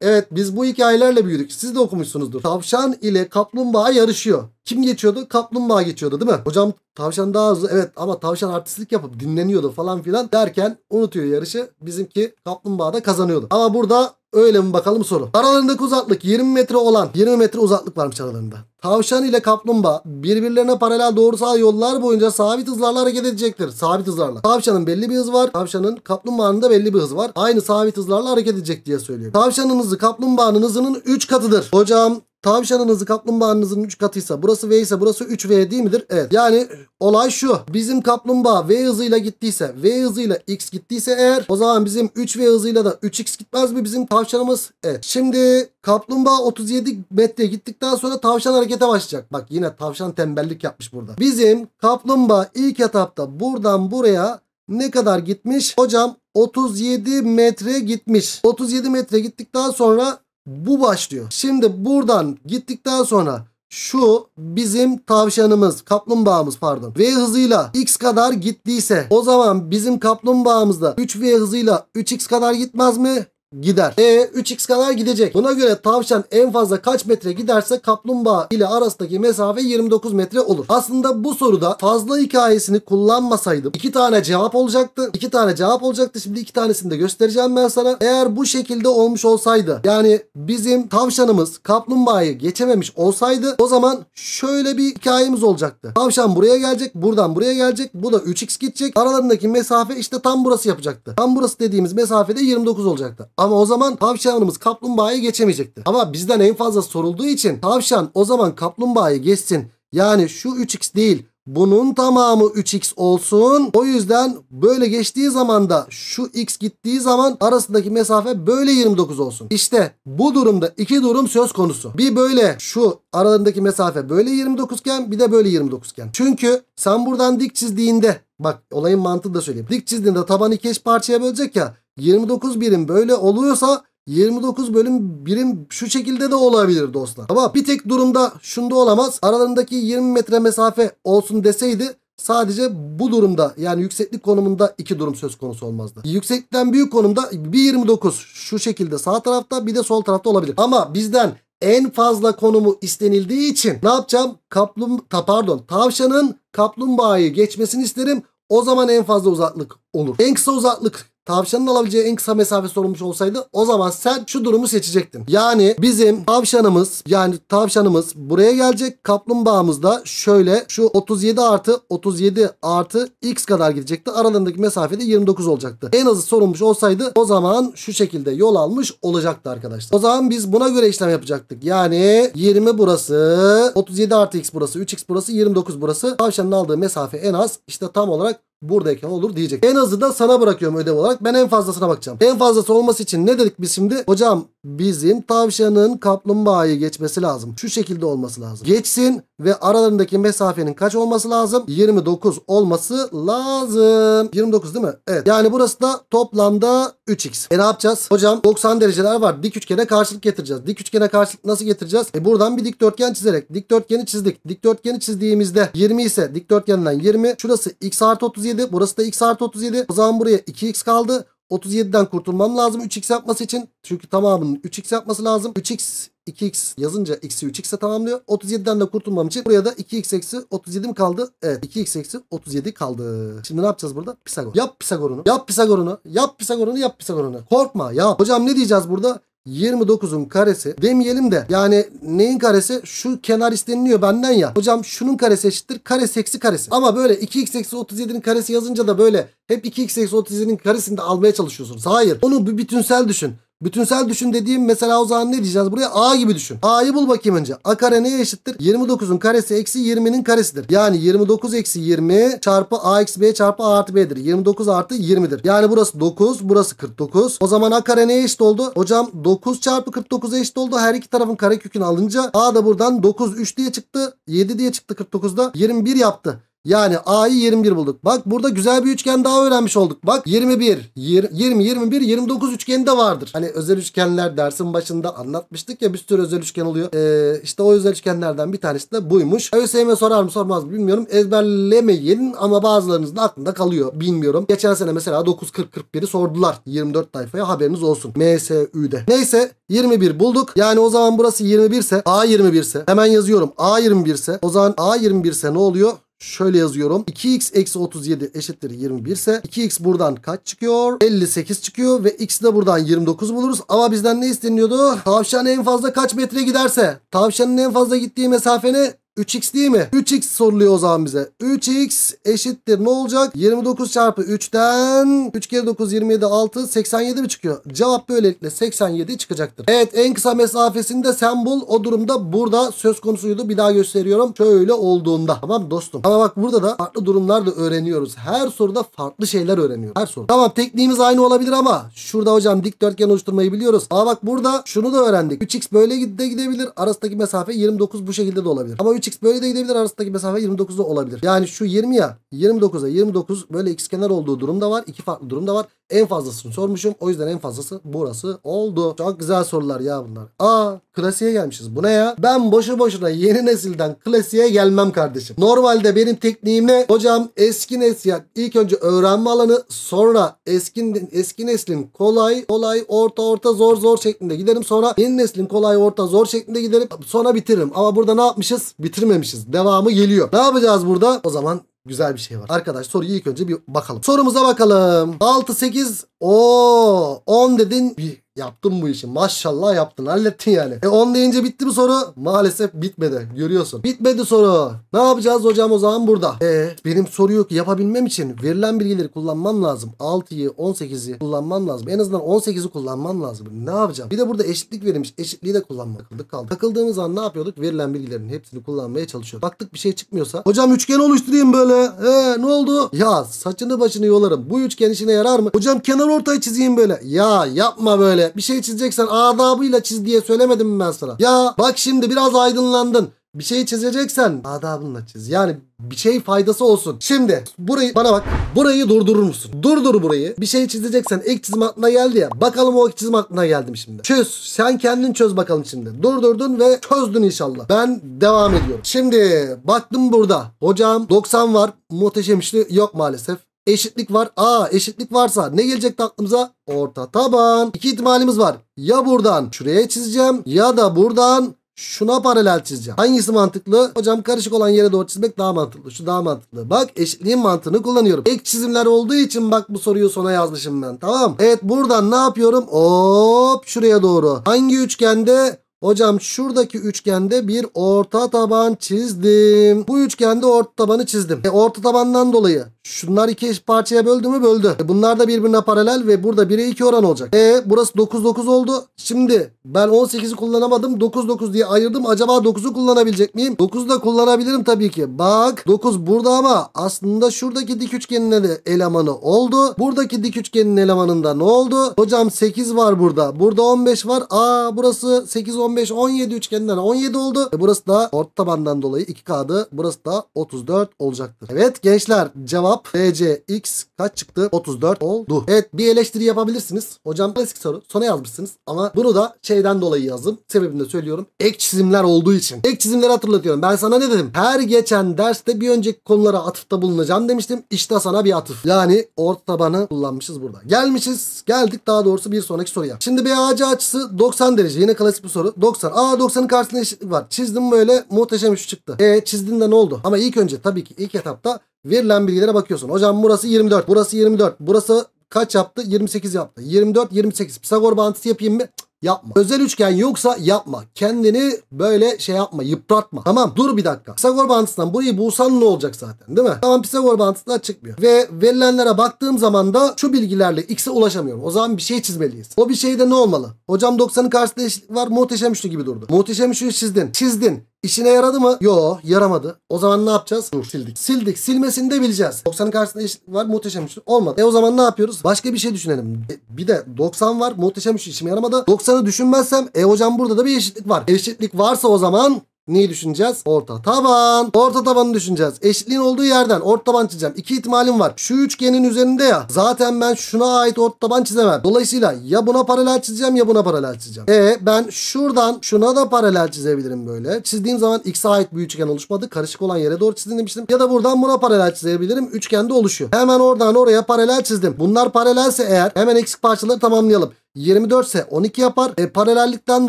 [SPEAKER 1] Evet Evet biz bu hikayelerle büyüdük. Siz de okumuşsunuzdur. Tavşan ile kaplumbağa yarışıyor. Kim geçiyordu? Kaplumbağa geçiyordu değil mi? Hocam tavşan daha hızlı. Evet ama tavşan artistlik yapıp dinleniyordu falan filan derken unutuyor yarışı. Bizimki kaplumbağa da kazanıyordu. Ama burada Öyle mi bakalım soru. Aralarındaki uzaklık 20 metre olan 20 metre uzaklık varmış aralarında. Tavşan ile kaplumbağa birbirlerine paralel doğrusal yollar boyunca sabit hızlarla hareket edecektir. Sabit hızlarla. Tavşanın belli bir hız var. Tavşanın kaplumbağanın da belli bir hız var. Aynı sabit hızlarla hareket edecek diye söylüyor. Tavşanın hızı kaplumbağanın hızının 3 katıdır. Hocam Tavşanın kaplumbağanızın kaplumbağanın 3 katıysa burası V ise burası 3V değil midir? Evet. Yani olay şu. Bizim kaplumbağa V hızıyla gittiyse V hızıyla X gittiyse eğer o zaman bizim 3V hızıyla da 3X gitmez mi bizim tavşanımız? Evet. Şimdi kaplumbağa 37 metre gittikten sonra tavşan harekete başlayacak. Bak yine tavşan tembellik yapmış burada. Bizim kaplumbağa ilk etapta buradan buraya ne kadar gitmiş? Hocam 37 metre gitmiş. 37 metre gittikten sonra bu başlıyor. Şimdi buradan gittikten sonra şu bizim tavşanımız kaplumbağamız pardon V hızıyla x kadar gittiyse o zaman bizim kaplumbağamızda 3V hızıyla 3x kadar gitmez mi? gider. E 3x kadar gidecek. Buna göre tavşan en fazla kaç metre giderse kaplumbağa ile arasındaki mesafe 29 metre olur. Aslında bu soruda fazla hikayesini kullanmasaydım iki tane cevap olacaktı. İki tane cevap olacaktı. Şimdi iki tanesini de göstereceğim ben sana. Eğer bu şekilde olmuş olsaydı yani bizim tavşanımız kaplumbağayı geçememiş olsaydı o zaman şöyle bir hikayemiz olacaktı. Tavşan buraya gelecek. Buradan buraya gelecek. Bu da 3x gidecek. Aralarındaki mesafe işte tam burası yapacaktı. Tam burası dediğimiz mesafede 29 olacaktı. Ama o zaman tavşanımız kaplumbağayı geçemeyecekti. Ama bizden en fazla sorulduğu için tavşan o zaman kaplumbağayı geçsin. Yani şu 3x değil bunun tamamı 3x olsun. O yüzden böyle geçtiği zaman da şu x gittiği zaman arasındaki mesafe böyle 29 olsun. İşte bu durumda iki durum söz konusu. Bir böyle şu aralarındaki mesafe böyle 29 iken bir de böyle 29 iken. Çünkü sen buradan dik çizdiğinde bak olayın mantığı da söyleyeyim. Dik çizdiğinde tabanı iki eş parçaya bölecek ya. 29 birim böyle oluyorsa 29 bölüm birim şu şekilde de olabilir dostlar. Ama bir tek durumda şunda olamaz. Aralarındaki 20 metre mesafe olsun deseydi Sadece bu durumda yani yükseklik konumunda iki durum söz konusu olmazdı. Yükseklikten büyük konumda 1.29 şu şekilde sağ tarafta bir de sol tarafta olabilir. Ama bizden en fazla konumu istenildiği için ne yapacağım? Kaplum, ta, pardon tavşanın kaplumbağayı geçmesini isterim. O zaman en fazla uzaklık olur. En kısa uzaklık tavşanın alabileceği en kısa mesafe sorulmuş olsaydı o zaman sen şu durumu seçecektin. Yani bizim tavşanımız yani tavşanımız buraya gelecek kaplumbağamız da şöyle şu 37 artı 37 artı x kadar gidecekti. Aralarındaki mesafede 29 olacaktı. En azı sorulmuş olsaydı o zaman şu şekilde yol almış olacaktı arkadaşlar. O zaman biz buna göre işlem yapacaktık. Yani 20 burası 37 artı x burası 3x burası 29 burası. Tavşanın aldığı mesafe en az işte tam olarak buradayken olur diyecek. En azı da sana bırakıyorum ödev olarak. Ben en fazlasına bakacağım. En fazlası olması için ne dedik biz şimdi? Hocam bizim tavşanın kaplumbağayı geçmesi lazım. Şu şekilde olması lazım. Geçsin ve aralarındaki mesafenin kaç olması lazım? 29 olması lazım. 29 değil mi? Evet. Yani burası da toplamda 3x. E ne yapacağız? Hocam 90 dereceler var. Dik üçgene karşılık getireceğiz. Dik üçgene karşılık nasıl getireceğiz? E buradan bir dikdörtgen çizerek. Dikdörtgeni çizdik. Dikdörtgeni çizdiğimizde 20 ise dikdörtgenden 20. Şurası x artı 37. Burası da x artı 37. O zaman buraya 2x kaldı. 37'den kurtulmam lazım 3x yapması için. Çünkü tamamının 3x yapması lazım. 3x 2x yazınca x'i 3x'e tamamlıyor. 37'den de kurtulmam için buraya da 2x eksi 37 mi kaldı? Evet 2x eksi 37 kaldı. Şimdi ne yapacağız burada? Pisagor. Yap Pisagor'unu. Yap Pisagor'unu. Yap Pisagor'unu. Yap Pisagor'unu. Korkma yap. Hocam ne diyeceğiz burada? 29'un karesi demeyelim de yani neyin karesi? Şu kenar isteniliyor benden ya. Hocam şunun karesi eşittir. kare eksi karesi. Ama böyle 2x eksi 37'nin karesi yazınca da böyle hep 2x eksi 37'nin karesini de almaya çalışıyorsunuz. Hayır. Onu bir bütünsel düşün. Bütünsel düşün dediğim mesela o zaman ne diyeceğiz? Buraya A gibi düşün. A'yı bul bakayım önce. A kare neye eşittir? 29'un karesi eksi 20'nin karesidir. Yani 29 eksi 20 çarpı A eksi B çarpı A artı B'dir. 29 artı 20'dir. Yani burası 9 burası 49. O zaman A kare neye eşit oldu? Hocam 9 çarpı 49 eşit oldu. Her iki tarafın kare kökünü alınca A da buradan 9 3 diye çıktı. 7 diye çıktı 49'da. 21 yaptı. Yani A'yı 21 bulduk. Bak burada güzel bir üçgen daha öğrenmiş olduk. Bak 21, 20, 21, 29 üçgeni de vardır. Hani özel üçgenler dersin başında anlatmıştık ya bir sürü özel üçgen oluyor. Ee, işte o özel üçgenlerden bir tanesi de buymuş. ÖSYM sorar mı sormaz mı bilmiyorum. Ezberlemeyin ama bazılarınızın aklında kalıyor. Bilmiyorum. Geçen sene mesela 940 sordular. 24 sayfaya haberiniz olsun. MSÜ'de. Neyse 21 bulduk. Yani o zaman burası 21 ise A 21 ise hemen yazıyorum A 21 ise o zaman A 21 ise ne oluyor? Şöyle yazıyorum. 2x eksi 37 eşittir 21 ise 2x buradan kaç çıkıyor? 58 çıkıyor ve x de buradan 29 buluruz. Ama bizden ne isteniyordu? Tavşan en fazla kaç metre giderse. Tavşanın en fazla gittiği mesafe ne? 3x değil mi? 3x soruluyor o zaman bize. 3x eşittir ne olacak? 29 çarpı 3'ten 3 kere 9 27 6 87 mi çıkıyor? Cevap böylelikle 87 çıkacaktır. Evet en kısa mesafesini de sen bul. O durumda burada söz konusuydu. Bir daha gösteriyorum. Şöyle olduğunda. Tamam dostum. Ama bak burada da farklı durumlar da öğreniyoruz. Her soruda farklı şeyler öğreniyoruz. Her soru. Tamam tekniğimiz aynı olabilir ama şurada hocam dikdörtgen oluşturmayı biliyoruz. Ama bak burada şunu da öğrendik. 3x böyle de gidebilir. Arasındaki mesafe 29 bu şekilde de olabilir. Ama 3 3x böyle de gidebilir arasındaki mesafe 29'da olabilir. Yani şu 20 ya 29'a 29 böyle x kenar olduğu durumda var. iki farklı durumda var. En fazlasını sormuşum. O yüzden en fazlası burası oldu. Çok güzel sorular ya bunlar. Aa klasiğe gelmişiz. Bu ne ya? Ben boşu boşuna yeni nesilden klasiğe gelmem kardeşim. Normalde benim tekniğim ne? Hocam eski nesil yani ilk önce öğrenme alanı sonra eskin, eski neslin kolay kolay orta orta zor zor şeklinde giderim. Sonra yeni neslin kolay orta zor şeklinde giderim. Sonra bitiririm. Ama burada ne yapmışız? Bitirmemişiz. Devamı geliyor. Ne yapacağız burada? O zaman Güzel bir şey var. Arkadaş soruyu ilk önce bir bakalım. Sorumuza bakalım. 6, 8, o 10 dedin. Bir Yaptın bu işi. Maşallah yaptın. Hallettin yani. E 10 deyince bitti mi soru. Maalesef bitmedi. Görüyorsun. Bitmedi soru. Ne yapacağız hocam o zaman burada? E benim soruyu yapabilmem için verilen bilgileri kullanmam lazım. 6'yı 18'i kullanmam lazım. En azından 18'i kullanmam lazım. Ne yapacağım? Bir de burada eşitlik verilmiş. Eşitliği de kullanmak takıldık kaldı. Takıldığımız an ne yapıyorduk? Verilen bilgilerin hepsini kullanmaya çalışıyorduk. Baktık bir şey çıkmıyorsa. Hocam üçgen oluşturayım böyle. He ne oldu? Ya saçını başını yolarım. Bu üçgen işine yarar mı? Hocam kenar ortayı çizeyim böyle. Ya yapma böyle bir şey çizeceksen adabıyla çiz diye söylemedim mi ben sana? Ya bak şimdi biraz aydınlandın. Bir şey çizeceksen adabınla çiz. Yani bir şey faydası olsun. Şimdi burayı bana bak. Burayı durdurur musun? Durdur burayı. Bir şey çizeceksen ek çizim aklına geldi ya. Bakalım o ek çizim aklına geldi mi şimdi? Çöz. Sen kendin çöz bakalım şimdi. Durdurdun ve çözdün inşallah. Ben devam ediyorum. Şimdi baktım burada. Hocam 90 var. Muhteşem işte yok maalesef eşitlik var. A eşitlik varsa ne gelecek aklımıza? Orta taban. İki ihtimalimiz var. Ya buradan şuraya çizeceğim ya da buradan şuna paralel çizeceğim. Hangisi mantıklı? Hocam karışık olan yere doğru çizmek daha mantıklı. Şu daha mantıklı. Bak eşitliğin mantığını kullanıyorum. Ek çizimler olduğu için bak bu soruyu sona yazmışım ben. Tamam. Evet buradan ne yapıyorum? Hop şuraya doğru. Hangi üçgende? Hocam şuradaki üçgende bir orta taban çizdim. Bu üçgende orta tabanı çizdim. E, orta tabandan dolayı Şunlar iki parçaya böldü mü böldü. E, bunlar da birbirine paralel ve burada 1'e 2 oran olacak. E burası 9 9 oldu. Şimdi ben 18'i kullanamadım. 9 9 diye ayırdım. Acaba 9'u kullanabilecek miyim? 9'u da kullanabilirim tabii ki. Bak 9 burada ama aslında şuradaki dik üçgenin de elemanı oldu. Buradaki dik üçgenin elemanında ne oldu? Hocam 8 var burada. Burada 15 var. Aa burası 8 15 17 üçgeninden 17 oldu. E, burası da orta tabandan dolayı 2 kağıdı. Burası da 34 olacaktır. Evet gençler cevap cevap BCX kaç çıktı? 34 oldu. Evet bir eleştiri yapabilirsiniz. Hocam klasik soru sona yazmışsınız ama bunu da şeyden dolayı yazdım. Sebebini de söylüyorum. Ek çizimler olduğu için. Ek çizimleri hatırlatıyorum. Ben sana ne dedim? Her geçen derste bir önceki konulara atıfta bulunacağım demiştim. İşte sana bir atıf. Yani orta tabanı kullanmışız burada. Gelmişiz. Geldik daha doğrusu bir sonraki soruya. Şimdi bir BAC açısı 90 derece. Yine klasik bir soru. 90. Aa 90'ın karşısında eşitlik var. Çizdim böyle muhteşem şu çıktı. E çizdin de ne oldu? Ama ilk önce tabii ki ilk etapta Verilen bilgilere bakıyorsun. Hocam burası 24, burası 24, burası kaç yaptı? 28 yaptı. 24, 28. Pisagor bağıntısı yapayım mı? yapma. Özel üçgen yoksa yapma. Kendini böyle şey yapma, yıpratma. Tamam dur bir dakika. Pisagor bağıntısından burayı bulsan ne olacak zaten değil mi? Tamam Pisagor bağıntısından çıkmıyor. Ve verilenlere baktığım zaman da şu bilgilerle x'e ulaşamıyorum. O zaman bir şey çizmeliyiz. O bir şey de ne olmalı? Hocam 90'ın karşısında var. Muhteşem üçlü gibi durdu. Muhteşem üçlüyü çizdin. Çizdin. İşine yaradı mı? Yo yaramadı. O zaman ne yapacağız? Dur sildik. Sildik. Silmesini de bileceğiz. 90'ın karşısında eşit var muhteşem üçlü. Olmadı. E o zaman ne yapıyoruz? Başka bir şey düşünelim. E, bir de 90 var muhteşem üçlü işime yaramadı. 90'ı düşünmezsem e hocam burada da bir eşitlik var. Eşitlik varsa o zaman Neyi düşüneceğiz? Orta taban. Orta tabanı düşüneceğiz. Eşitliğin olduğu yerden orta taban çizeceğim. İki ihtimalim var. Şu üçgenin üzerinde ya. Zaten ben şuna ait orta taban çizemem. Dolayısıyla ya buna paralel çizeceğim ya buna paralel çizeceğim. E ben şuradan şuna da paralel çizebilirim böyle. Çizdiğim zaman x'e ait bir üçgen oluşmadı. Karışık olan yere doğru çizdim demiştim. Ya da buradan buna paralel çizebilirim. Üçgende oluşuyor. Hemen oradan oraya paralel çizdim. Bunlar paralelse eğer hemen eksik parçaları tamamlayalım. 24 ise 12 yapar. E, paralellikten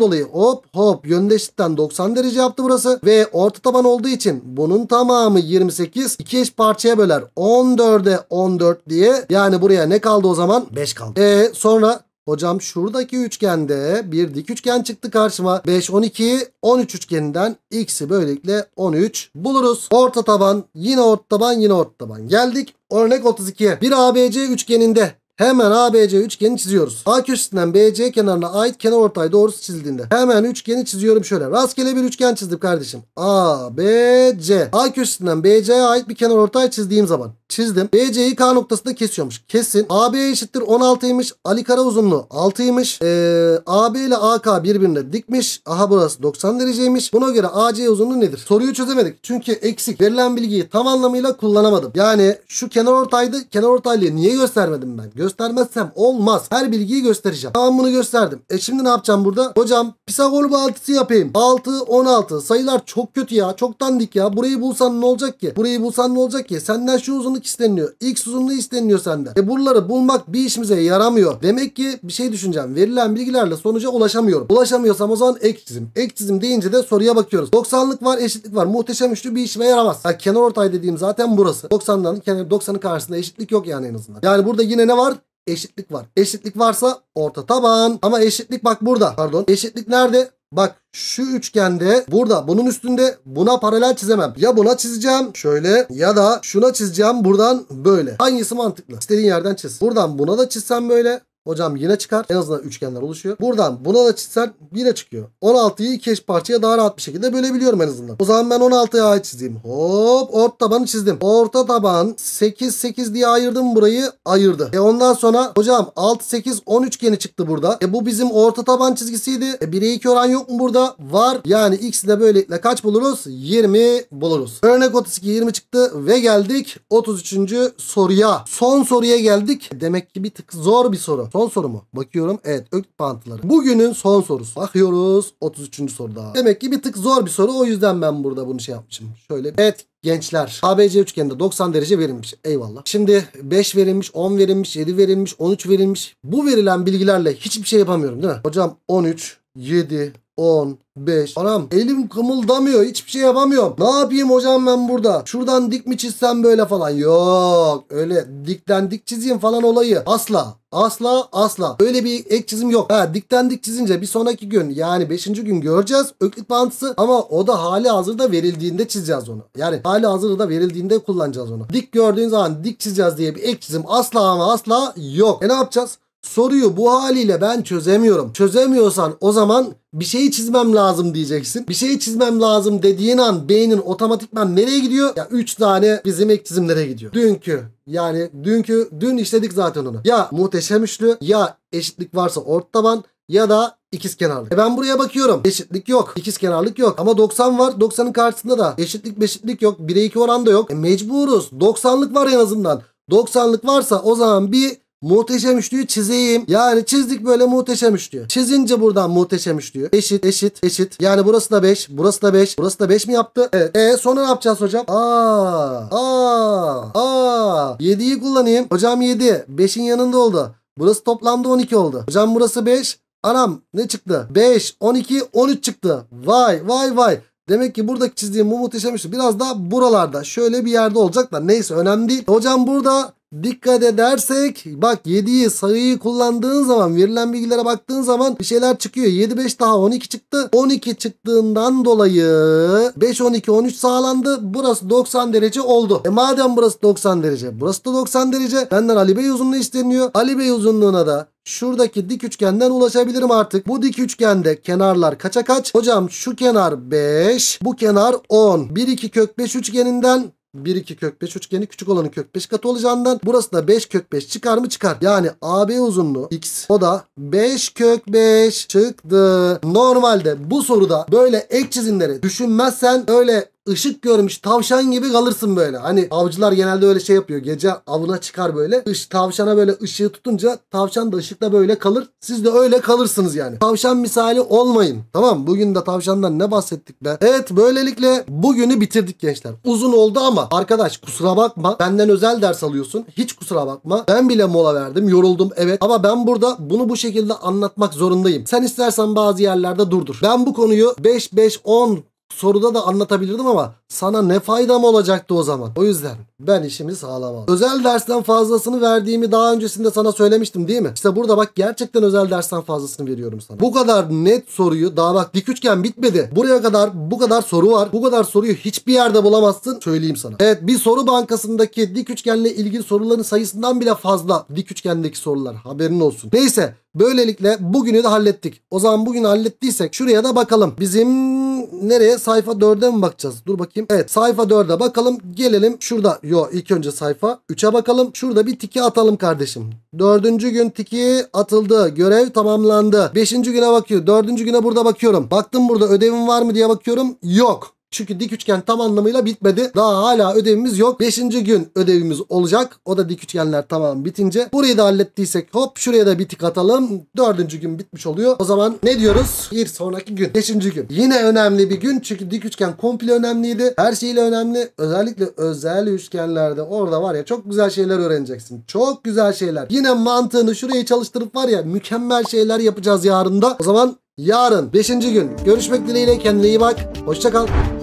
[SPEAKER 1] dolayı hop hop yöndeşlikten 90 derece yaptı burası. Ve orta taban olduğu için bunun tamamı 28. 2 eş parçaya böler. 14'e 14 diye. Yani buraya ne kaldı o zaman? 5 kaldı. E, sonra Hocam şuradaki üçgende bir dik üçgen çıktı karşıma. 5, 12, 13 üçgeninden x'i böylelikle 13 buluruz. Orta taban yine orta taban yine orta taban. Geldik örnek 32'ye. Bir ABC üçgeninde Hemen ABC üçgeni çiziyoruz. A köşesinden BC kenarına ait kenar ortay doğrusu çizildiğinde. Hemen üçgeni çiziyorum şöyle. Rastgele bir üçgen çizdim kardeşim. A, B, C. A köşesinden BC'ye ait bir kenar ortay çizdiğim zaman. Çizdim. BC'yi K noktasında kesiyormuş. Kesin. AB eşittir 16'ymış. Ali kara uzunluğu 6'ymış. Ee, AB ile AK birbirine dikmiş. Aha burası 90 dereceymiş. Buna göre AC uzunluğu nedir? Soruyu çözemedik. Çünkü eksik. Verilen bilgiyi tam anlamıyla kullanamadım. Yani şu kenar ortaydı. Kenar ortaylığı niye göstermedim ben? Göstermedim Göstermezsem olmaz. Her bilgiyi göstereceğim. Tamam bunu gösterdim. E şimdi ne yapacağım burada? Hocam Pisagor bağıntısı yapayım. 6, 16. Sayılar çok kötü ya. Çok dandik ya. Burayı bulsan ne olacak ki? Burayı bulsan ne olacak ki? Senden şu uzunluk isteniyor. X uzunluğu isteniyor senden. E buraları bulmak bir işimize yaramıyor. Demek ki bir şey düşüneceğim. Verilen bilgilerle sonuca ulaşamıyorum. Ulaşamıyorsam o zaman ek çizim. Ek çizim deyince de soruya bakıyoruz. 90'lık var, eşitlik var. Muhteşem üçlü bir işime yaramaz. Ya kenar ortay dediğim zaten burası. 90'dan kenar 90'ın karşısında eşitlik yok yani en azından. Yani burada yine ne var? eşitlik var. Eşitlik varsa orta taban. Ama eşitlik bak burada. Pardon. Eşitlik nerede? Bak şu üçgende burada bunun üstünde buna paralel çizemem. Ya buna çizeceğim şöyle ya da şuna çizeceğim buradan böyle. Hangisi mantıklı? İstediğin yerden çiz. Buradan buna da çizsem böyle. Hocam yine çıkar. En azından üçgenler oluşuyor. Buradan buna da çizsen yine çıkıyor. 16'yı iki eş parçaya daha rahat bir şekilde bölebiliyorum en azından. O zaman ben 16'ya ait çizeyim. Hop orta tabanı çizdim. Orta taban 8 8 diye ayırdım burayı. Ayırdı. E ondan sonra hocam 6 8 10 üçgeni çıktı burada. E bu bizim orta taban çizgisiydi. E 1'e 2 oran yok mu burada? Var. Yani x'i de böylelikle kaç buluruz? 20 buluruz. Örnek 32 20 çıktı ve geldik 33. soruya. Son soruya geldik. E demek ki bir tık zor bir soru. Son soru mu? Bakıyorum. Evet. Ök pantıları. Bugünün son sorusu. Bakıyoruz. 33. soruda. Demek ki bir tık zor bir soru. O yüzden ben burada bunu şey yapmışım. Şöyle. Evet gençler. ABC üçgeninde 90 derece verilmiş. Eyvallah. Şimdi 5 verilmiş, 10 verilmiş, 7 verilmiş, 13 verilmiş. Bu verilen bilgilerle hiçbir şey yapamıyorum değil mi? Hocam 13, 7, 10, 5. Anam elim kımıldamıyor. Hiçbir şey yapamıyorum. Ne yapayım hocam ben burada? Şuradan dik mi çizsem böyle falan. Yok. Öyle dikten dik çizeyim falan olayı. Asla. Asla asla. Öyle bir ek çizim yok. Ha dikten dik çizince bir sonraki gün yani 5. gün göreceğiz öklit bağıntısı ama o da hali hazırda verildiğinde çizeceğiz onu. Yani hali hazırda verildiğinde kullanacağız onu. Dik gördüğün zaman dik çizeceğiz diye bir ek çizim asla ama asla yok. E ne yapacağız? Soruyu bu haliyle ben çözemiyorum. Çözemiyorsan o zaman bir şeyi çizmem lazım diyeceksin. Bir şeyi çizmem lazım dediğin an beynin otomatikman nereye gidiyor? Ya 3 tane bizim ek çizimlere gidiyor. Dünkü yani dünkü dün işledik zaten onu. Ya muhteşem üçlü ya eşitlik varsa ort taban ya da ikiz kenarlık. E ben buraya bakıyorum. Eşitlik yok. İkiz kenarlık yok. Ama 90 var. 90'ın karşısında da eşitlik beşitlik yok. 1'e 2 oran da yok. E mecburuz. 90'lık var en azından. 90'lık varsa o zaman bir Muhteşem üçlüyü çizeyim. Yani çizdik böyle muhteşem üçlü. Çizince buradan muhteşem üçlü. Eşit eşit eşit. Yani burası da 5. Burası da 5. Burası da 5 mi yaptı? Evet. E sonra ne yapacağız hocam? Aa. Aa. Aa. 7'yi kullanayım. Hocam 7. 5'in yanında oldu. Burası toplamda 12 oldu. Hocam burası 5. Anam ne çıktı? 5, 12, 13 çıktı. Vay vay vay. Demek ki buradaki çizdiğim bu muhteşem işte biraz daha buralarda şöyle bir yerde olacak da neyse önemli değil. Hocam burada Dikkat edersek bak 7'yi sayıyı kullandığın zaman verilen bilgilere baktığın zaman bir şeyler çıkıyor. 7 5 daha 12 çıktı. 12 çıktığından dolayı 5 12 13 sağlandı. Burası 90 derece oldu. E madem burası 90 derece burası da 90 derece. Benden Ali Bey uzunluğu isteniyor. Ali Bey uzunluğuna da Şuradaki dik üçgenden ulaşabilirim artık. Bu dik üçgende kenarlar kaça kaç? Hocam şu kenar 5, bu kenar 10. 1 2 kök 5 üçgeninden 1 2 kök 5 üçgeni küçük olanın kök 5 katı olacağından burası da 5 kök 5 çıkar mı çıkar. Yani AB uzunluğu x o da 5 kök 5 çıktı. Normalde bu soruda böyle ek çizimleri düşünmezsen öyle ışık görmüş tavşan gibi kalırsın böyle. Hani avcılar genelde öyle şey yapıyor. Gece avına çıkar böyle. Iş, tavşana böyle ışığı tutunca tavşan da ışıkta böyle kalır. Siz de öyle kalırsınız yani. Tavşan misali olmayın. Tamam bugün de tavşandan ne bahsettik be. Evet böylelikle bugünü bitirdik gençler. Uzun oldu ama arkadaş kusura bakma. Benden özel ders alıyorsun. Hiç kusura bakma. Ben bile mola verdim. Yoruldum evet. Ama ben burada bunu bu şekilde anlatmak zorundayım. Sen istersen bazı yerlerde durdur. Ben bu konuyu 5-5-10 soruda da anlatabilirdim ama sana ne faydam olacaktı o zaman? O yüzden ben işimi sağlamam. Özel dersten fazlasını verdiğimi daha öncesinde sana söylemiştim değil mi? İşte burada bak gerçekten özel dersten fazlasını veriyorum sana. Bu kadar net soruyu daha bak dik üçgen bitmedi. Buraya kadar bu kadar soru var. Bu kadar soruyu hiçbir yerde bulamazsın söyleyeyim sana. Evet bir soru bankasındaki dik üçgenle ilgili soruların sayısından bile fazla dik üçgendeki sorular haberin olsun. Neyse Böylelikle bugünü de hallettik. O zaman bugünü hallettiysek şuraya da bakalım. Bizim nereye? Sayfa 4'e mi bakacağız? Dur bakayım. Evet sayfa 4'e bakalım. Gelelim şurada. Yo ilk önce sayfa 3'e bakalım. Şurada bir tiki atalım kardeşim. Dördüncü gün tiki atıldı. Görev tamamlandı. Beşinci güne bakıyor. Dördüncü güne burada bakıyorum. Baktım burada ödevim var mı diye bakıyorum. Yok. Çünkü dik üçgen tam anlamıyla bitmedi. Daha hala ödevimiz yok. Beşinci gün ödevimiz olacak. O da dik üçgenler tamam bitince. Burayı da hallettiysek hop şuraya da bir tık atalım. Dördüncü gün bitmiş oluyor. O zaman ne diyoruz? Bir sonraki gün. Beşinci gün. Yine önemli bir gün. Çünkü dik üçgen komple önemliydi. Her şeyle önemli. Özellikle özel üçgenlerde orada var ya çok güzel şeyler öğreneceksin. Çok güzel şeyler. Yine mantığını şuraya çalıştırıp var ya mükemmel şeyler yapacağız yarında. O zaman yarın 5. gün görüşmek dileğiyle kendine iyi bak. Hoşçakal.